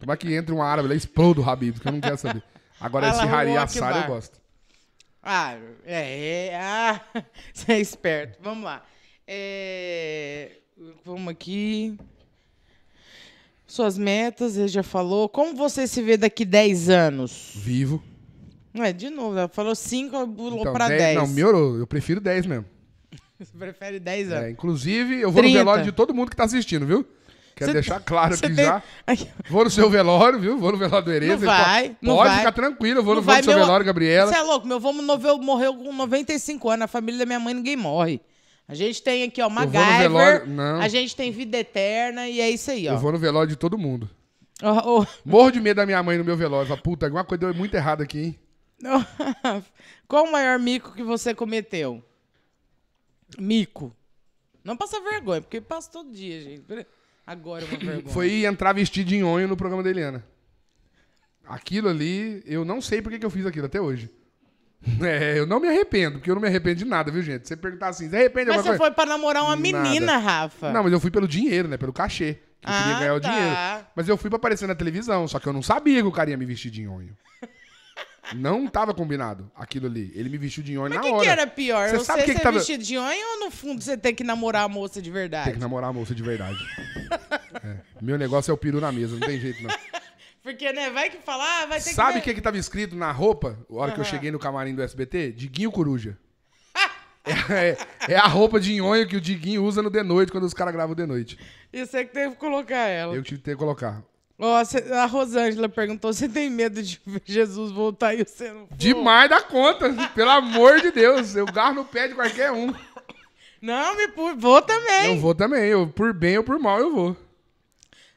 Tomar que entra um árabe lá e exploda o Habib, que eu não quero saber. Agora esse Hari assado eu gosto. Ah, é, é. Ah, você é esperto. Vamos lá. É, vamos aqui. Suas metas, ele já falou. Como você se vê daqui 10 anos? Vivo. Não é, de novo, ela falou 5, pulou então, pra 10. Não, melhorou. Eu prefiro 10 mesmo. você prefere 10 é, anos? É, inclusive, eu vou 30. no velório de todo mundo que tá assistindo, viu? Quero deixar claro aqui tem... já. Vou no seu velório, viu? Vou no velório do Ereza. Não então vai, pode, pode vai. ficar tranquilo, vou não no vai, seu meu... velório, Gabriela. Você é louco, meu avô morreu com 95 anos. A família da minha mãe ninguém morre. A gente tem aqui, ó, Não. A gente tem vida eterna e é isso aí, ó. Eu vou no velório de todo mundo. Oh, oh. Morro de medo da minha mãe no meu velório. Fala, puta, alguma coisa deu muito errado aqui, hein? Qual o maior mico que você cometeu? Mico. Não passa vergonha, porque passa todo dia, gente. Agora é uma vergonha. Foi entrar vestido de onho no programa da Eliana. Aquilo ali, eu não sei porque que eu fiz aquilo até hoje. É, eu não me arrependo, porque eu não me arrependo de nada, viu, gente? Você perguntar assim, você arrepende Mas você coisa? foi pra namorar uma menina, nada. Rafa. Não, mas eu fui pelo dinheiro, né? Pelo cachê. Eu ah, queria ganhar tá. o dinheiro. Mas eu fui pra aparecer na televisão, só que eu não sabia que o cara ia me vestir de onho. Não tava combinado aquilo ali. Ele me vestiu de nhoio na que hora. Mas que era pior? Você, você sabe que ser que tava... vestido de nhoio ou no fundo você tem que namorar a moça de verdade? Tem que namorar a moça de verdade. é. Meu negócio é o peru na mesa, não tem jeito não. Porque, né, vai que falar, vai ter Sabe o que, que, tava escrito na roupa, na hora uhum. que eu cheguei no camarim do SBT? Diguinho Coruja. É, é, é, a roupa de nhonho que o Diguinho usa no de Noite, quando os caras gravam de Noite. E você que teve que colocar ela. Eu tive que ter que colocar. Ó, oh, a Rosângela perguntou: você tem medo de Jesus voltar e você não. For? Demais da conta, pelo amor de Deus. Eu garro no pé de qualquer um. Não, me por... vou também. Eu vou também. Eu, por bem ou por mal, eu vou.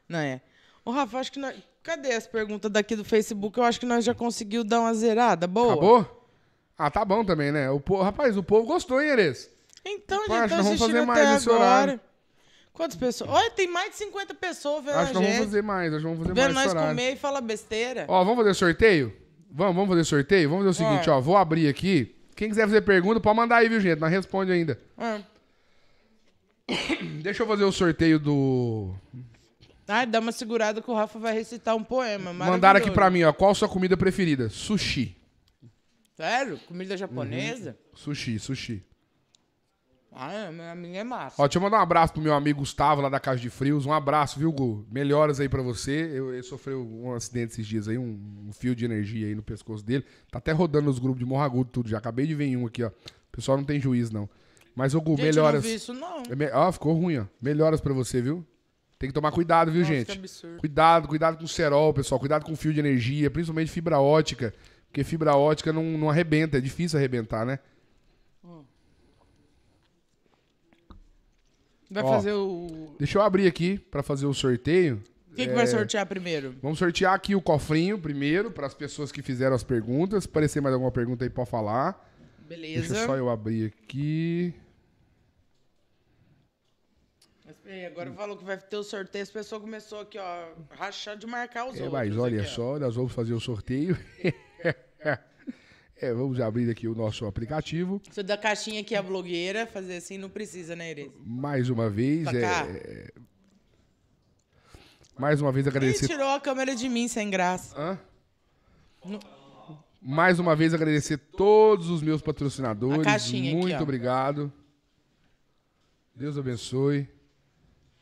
Não é. Ô, Rafa, acho que nós. Cadê as perguntas daqui do Facebook? Eu acho que nós já conseguiu dar uma zerada. Boa. Acabou? Ah, tá bom também, né? O po... Rapaz, o povo gostou, hein, Eres? Então, Rapaz, já tá assistindo até agora. Horário. Quantas pessoas? Olha, tem mais de 50 pessoas vendo acho a gente. Acho que vamos fazer mais, acho que vamos fazer vendo mais. Vendo nós comer e falar besteira. Ó, vamos fazer sorteio? Vamos, vamos fazer sorteio? Vamos fazer o seguinte, ó. Vou abrir aqui. Quem quiser fazer pergunta, pode mandar aí, viu, gente? Não responde ainda. É. Deixa eu fazer o sorteio do. Ah, dá uma segurada que o Rafa vai recitar um poema. Mandaram aqui pra mim, ó. Qual sua comida preferida? Sushi. Sério? Comida japonesa? Uhum. Sushi, sushi. Ah, a é, minha é massa. Ó, deixa eu mandar um abraço pro meu amigo Gustavo lá da Casa de Frios. Um abraço, viu, Gu? Melhoras aí pra você. Eu, eu sofri um acidente esses dias aí, um, um, fio de energia aí no pescoço dele. Tá até rodando os grupos de morragudo tudo. Já acabei de ver um aqui, ó. O pessoal não tem juiz, não. Mas, ô Gu, gente, melhoras. Eu não vi isso, não. É ó, Ah, ficou ruim, ó. Melhoras pra você, viu? Tem que tomar cuidado, viu, Nossa, gente? Que absurdo. Cuidado, cuidado com o cerol, pessoal. Cuidado com o fio de energia, principalmente fibra ótica. Porque fibra ótica não, não arrebenta, é difícil arrebentar, né? Vai Ó, fazer o. Deixa eu abrir aqui para fazer o sorteio. O que, é... vai sortear primeiro? Vamos sortear aqui o cofrinho primeiro, para as pessoas que fizeram as perguntas. Se parecer mais alguma pergunta aí, pode falar. Beleza. Deixa só eu abrir aqui. Ei, agora falou que vai ter o sorteio, as pessoas começou aqui, ó, rachar de marcar os é, outros. Mas olha aqui, só, nós vamos fazer o sorteio. É, vamos abrir aqui o nosso aplicativo. Se da caixinha aqui a blogueira, fazer assim não precisa, né, Iris? Mais uma vez, é, é, Mais uma vez agradecer. Ele tirou a câmera de mim sem graça. Hã? No... Mais uma vez agradecer todos os meus patrocinadores. A caixinha Muito aqui, obrigado. Deus abençoe.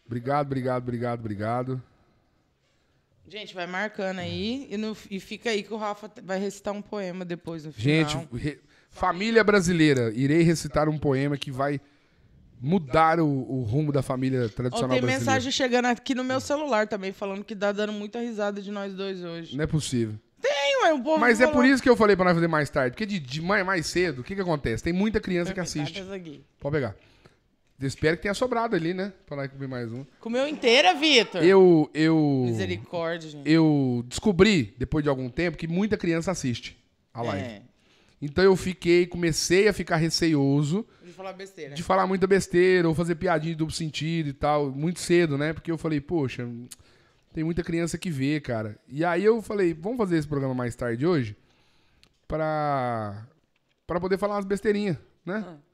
Obrigado, obrigado, obrigado, obrigado. Gente, vai marcando aí e, no, e fica aí que o Rafa vai recitar um poema depois no final. Gente, re, família brasileira, irei recitar um poema que vai mudar o, o rumo da família tradicional tem brasileira. Tem mensagem chegando aqui no meu celular também, falando que tá dando muita risada de nós dois hoje. Não é possível. Tem, ué, o povo Mas é por isso que eu falei pra nós fazer mais tarde, porque de, de mais, cedo, o que que acontece? Tem muita criança que assiste. Pode pegar. Espero que tenha sobrado ali, né? Pra lá comer mais um. Comeu inteira, Vitor? Eu, eu... Misericórdia, gente. Eu descobri, depois de algum tempo, que muita criança assiste a é. live. É. Então eu fiquei, comecei a ficar receioso... De falar besteira. De falar muita besteira, ou fazer piadinha de duplo sentido e tal. Muito cedo, né? Porque eu falei, poxa, tem muita criança que vê, cara. E aí eu falei, vamos fazer esse programa mais tarde hoje? Pra... Pra poder falar umas besteirinhas, né? Ah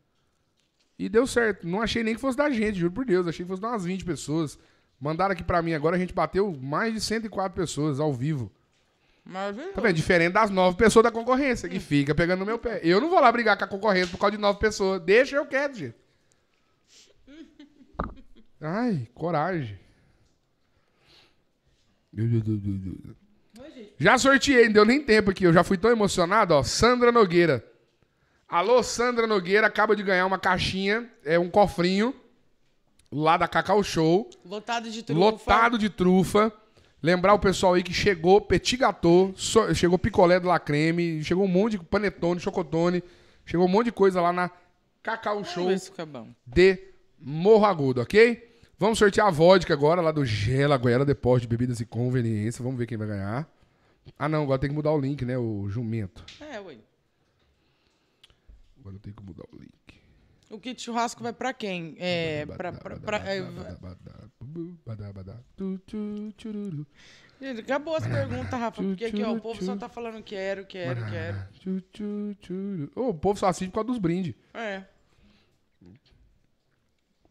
e deu certo. Não achei nem que fosse da gente, juro por Deus. Achei que fosse umas 20 pessoas. Mandaram aqui para mim agora, a gente bateu mais de 104 pessoas ao vivo. Maravilhoso. Tá vendo? Diferente das nove pessoas da concorrência, que fica pegando no meu pé. Eu não vou lá brigar com a concorrência por causa de nove pessoas. Deixa eu quero gente. Ai, coragem. Já sorteei, não deu nem tempo aqui. Eu já fui tão emocionado, ó. Sandra Nogueira. Alô, Sandra Nogueira acaba de ganhar uma caixinha, é um cofrinho lá da Cacau Show. Lotado de trufa. Lotado de trufa. Lembrar o pessoal aí que chegou petit gâteau, so, chegou picolé do creme, chegou um monte de panetone, chocotone, chegou um monte de coisa lá na Cacau Show de Morro Agudo, ok? Vamos sortear a vodka agora lá do Gela Goiara Depósito de Bebidas e Conveniência. Vamos ver quem vai ganhar. Ah, não, agora tem que mudar o link, né? O jumento. É, oi. Agora eu tenho que mudar o link. O kit churrasco vai pra quem? É. Pra. acabou as perguntas, Rafa. Porque aqui, ó, o povo só tá falando quero, quero, quero. Oh, o povo só assiste por causa dos brindes. É. O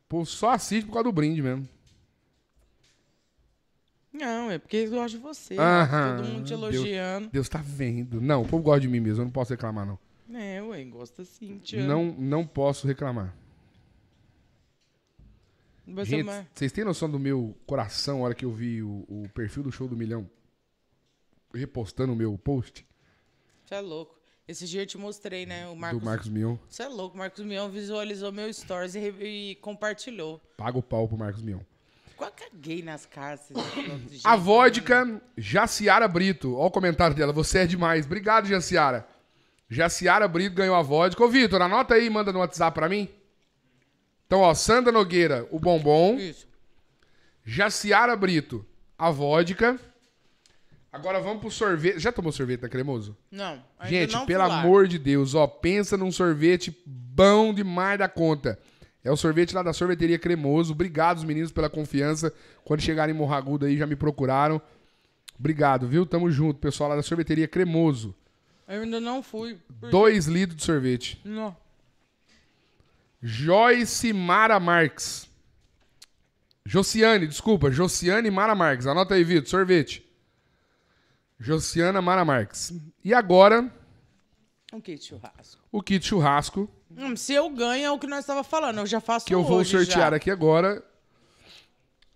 povo só assiste por causa do brinde mesmo. Não, é porque eu gostam de você. Né? Aham, todo mundo te elogiando. Deus, Deus tá vendo. Não, o povo gosta de mim mesmo. Eu não posso reclamar, não. É, ué, gosta sim, Não, não posso reclamar. vocês têm noção do meu coração na hora que eu vi o, o perfil do Show do Milhão repostando o meu post? Você é louco. Esse dia eu te mostrei, né? O Marcos, do Marcos Mion. Você é louco. O Marcos Mion visualizou meu stories e, e compartilhou. Paga o pau pro Marcos Mion. Qual caguei é nas casas? A vodka, Jaciara Brito. Olha o comentário dela. Você é demais. Obrigado, Jaciara. Jaciara Brito ganhou a vodka. Ô, Vitor, anota aí e manda no WhatsApp pra mim. Então, ó, Sandra Nogueira, o bombom. Isso. Jaciara Brito, a vodka. Agora vamos pro sorvete. Já tomou sorvete tá Cremoso? Não. Gente, não pelo amor de Deus, ó, pensa num sorvete bom demais da conta. É o sorvete lá da sorveteria Cremoso. Obrigado, os meninos, pela confiança. Quando chegarem em Morragudo aí, já me procuraram. Obrigado, viu? Tamo junto, pessoal lá da sorveteria Cremoso. Eu ainda não fui. Porque... Dois litros de sorvete. Não. Joyce Mara Marques. Josiane, desculpa. Josiane Mara Marques. Anota aí, Vitor. Sorvete. Josiana Mara Marques. E agora... O kit churrasco. O kit churrasco. Hum, se eu ganho é o que nós estava falando. Eu já faço Que eu vou sortear já. aqui agora.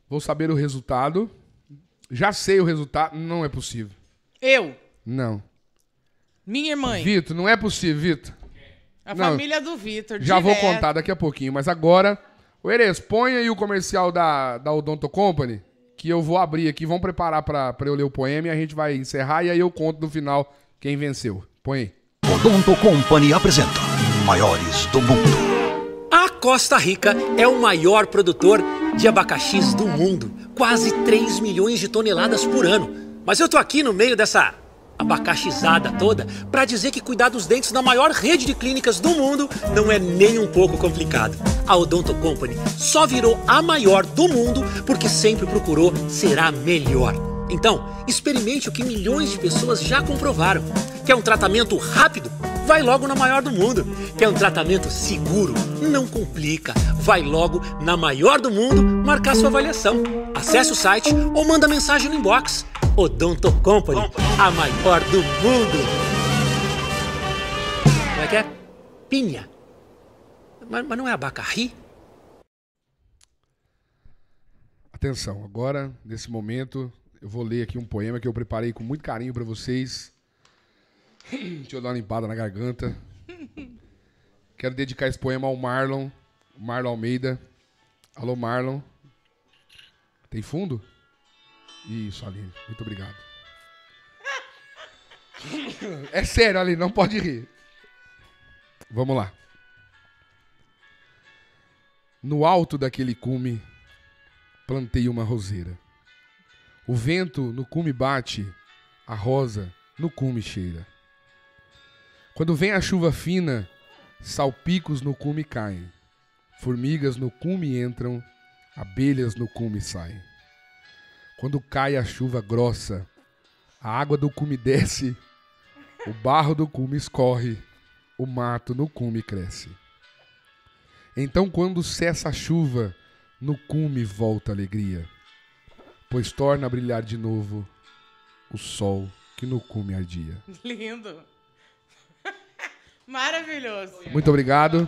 Vou saber o resultado. Já sei o resultado. Não é possível. Eu? Não. Minha irmã Vitor, não é possível, Vitor. A não, família do Vitor. Já direto. vou contar daqui a pouquinho, mas agora. O Eres, põe aí o comercial da, da Odonto Company, que eu vou abrir aqui, vão preparar pra, eu ler o poema e a gente vai encerrar e aí eu conto no final quem venceu. Põe aí. Odonto Company apresenta Maiores do Mundo. A Costa Rica é o maior produtor de abacaxis do mundo, quase 3 milhões de toneladas por ano. Mas eu tô aqui no meio dessa abacaxizada toda para dizer que cuidar dos dentes na maior rede de clínicas do mundo não é nem um pouco complicado. A Odonto Company só virou a maior do mundo porque sempre procurou ser a melhor. Então, experimente o que milhões de pessoas já comprovaram. Quer é um tratamento rápido? Vai logo na maior do mundo. Quer é um tratamento seguro? Não complica. Vai logo na maior do mundo marcar sua avaliação. Acesse o site ou manda mensagem no inbox Odonto Company, a maior do mundo. Como é que é? Pinha. Mas, mas não é abacaxi? Atenção, agora, nesse momento, eu vou ler aqui um poema que eu preparei com muito carinho para vocês. Deixa eu dar uma limpada na garganta. Quero dedicar esse poema ao Marlon, Marlon Almeida. Alô, Marlon. Tem fundo? Isso, Aline. Muito obrigado. É sério, Aline, não pode rir. Vamos lá. No alto daquele cume, plantei uma roseira. O vento no cume bate, a rosa no cume cheira. Quando vem a chuva fina, salpicos no cume caem, formigas no cume entram, abelhas no cume saem. Quando cai a chuva grossa, a água do cume desce, o barro do cume escorre, o mato no cume cresce. Então, quando cessa a chuva, no cume volta a alegria, pois torna a brilhar de novo o sol que no cume ardia. Lindo! Maravilhoso! Muito obrigado.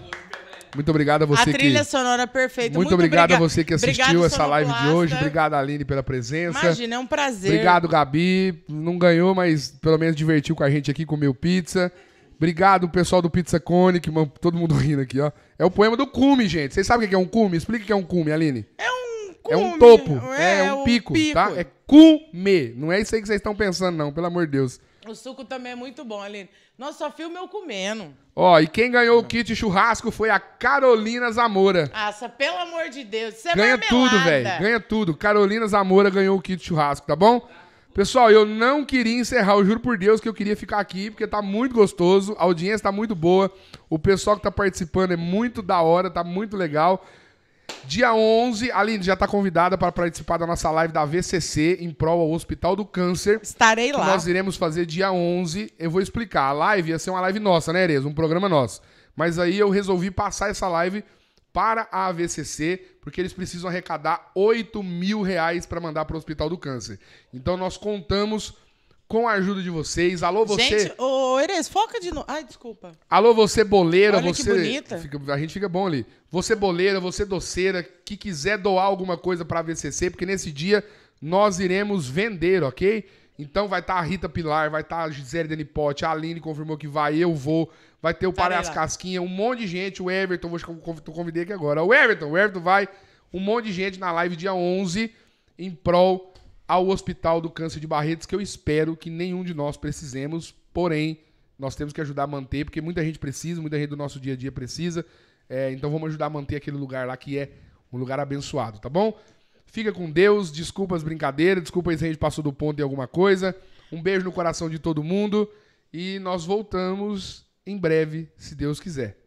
Muito obrigado a você a trilha que... sonora perfeita. Muito, Muito obrigado obriga... a você que assistiu obrigado, essa live de hoje. Obrigado, Aline, pela presença. Imagina, é um prazer. Obrigado, Gabi. Não ganhou, mas pelo menos divertiu com a gente aqui, comeu pizza. Obrigado, pessoal do Pizza Cone, que todo mundo rindo aqui, ó. É o poema do cume, gente. Vocês sabem o que é um cume? Explica o que é um cume, Aline. É um cume. É um topo. É, é, é um pico, pico, tá? É cume. Não é isso aí que vocês estão pensando, não, pelo amor de Deus. O suco também é muito bom, Aline. Nós só filma eu comendo. Ó, e quem ganhou o kit churrasco foi a Carolina Zamora. Nossa, pelo amor de Deus, você é Ganha marmelada. tudo, velho. Ganha tudo. Carolina Zamora ganhou o kit churrasco, tá bom? Pessoal, eu não queria encerrar, eu juro por Deus que eu queria ficar aqui, porque tá muito gostoso, a audiência tá muito boa, o pessoal que tá participando é muito da hora, tá muito legal. Dia 11, Aline já está convidada para participar da nossa live da VCC em prol ao Hospital do Câncer. Estarei lá. Nós iremos fazer dia 11. Eu vou explicar. A live ia ser uma live nossa, né, Ereza? Um programa nosso. Mas aí eu resolvi passar essa live para a AVCC, porque eles precisam arrecadar 8 mil reais para mandar para o Hospital do Câncer. Então nós contamos com a ajuda de vocês. Alô, você. Gente, ô, Eres, foca de novo. Ai, desculpa. Alô, você boleira, Olha você. Que bonita. Fica, a gente fica bom ali. Você boleira, você doceira, que quiser doar alguma coisa para VCC, porque nesse dia nós iremos vender, ok? Então vai estar tá a Rita Pilar, vai estar tá a Gisele Denipote, a Aline confirmou que vai, eu vou. Vai ter o tá Pare as Casquinhas, um monte de gente, o Everton, vou convidei aqui agora. O Everton, o Everton vai, um monte de gente na live dia 11 em prol ao Hospital do Câncer de Barretos, que eu espero que nenhum de nós precisemos, porém, nós temos que ajudar a manter, porque muita gente precisa, muita gente do nosso dia a dia precisa. É, então vamos ajudar a manter aquele lugar lá que é um lugar abençoado, tá bom? Fica com Deus, desculpa as brincadeiras, desculpa se a gente passou do ponto em alguma coisa. Um beijo no coração de todo mundo e nós voltamos em breve, se Deus quiser.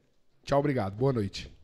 Tchau, obrigado. Boa noite.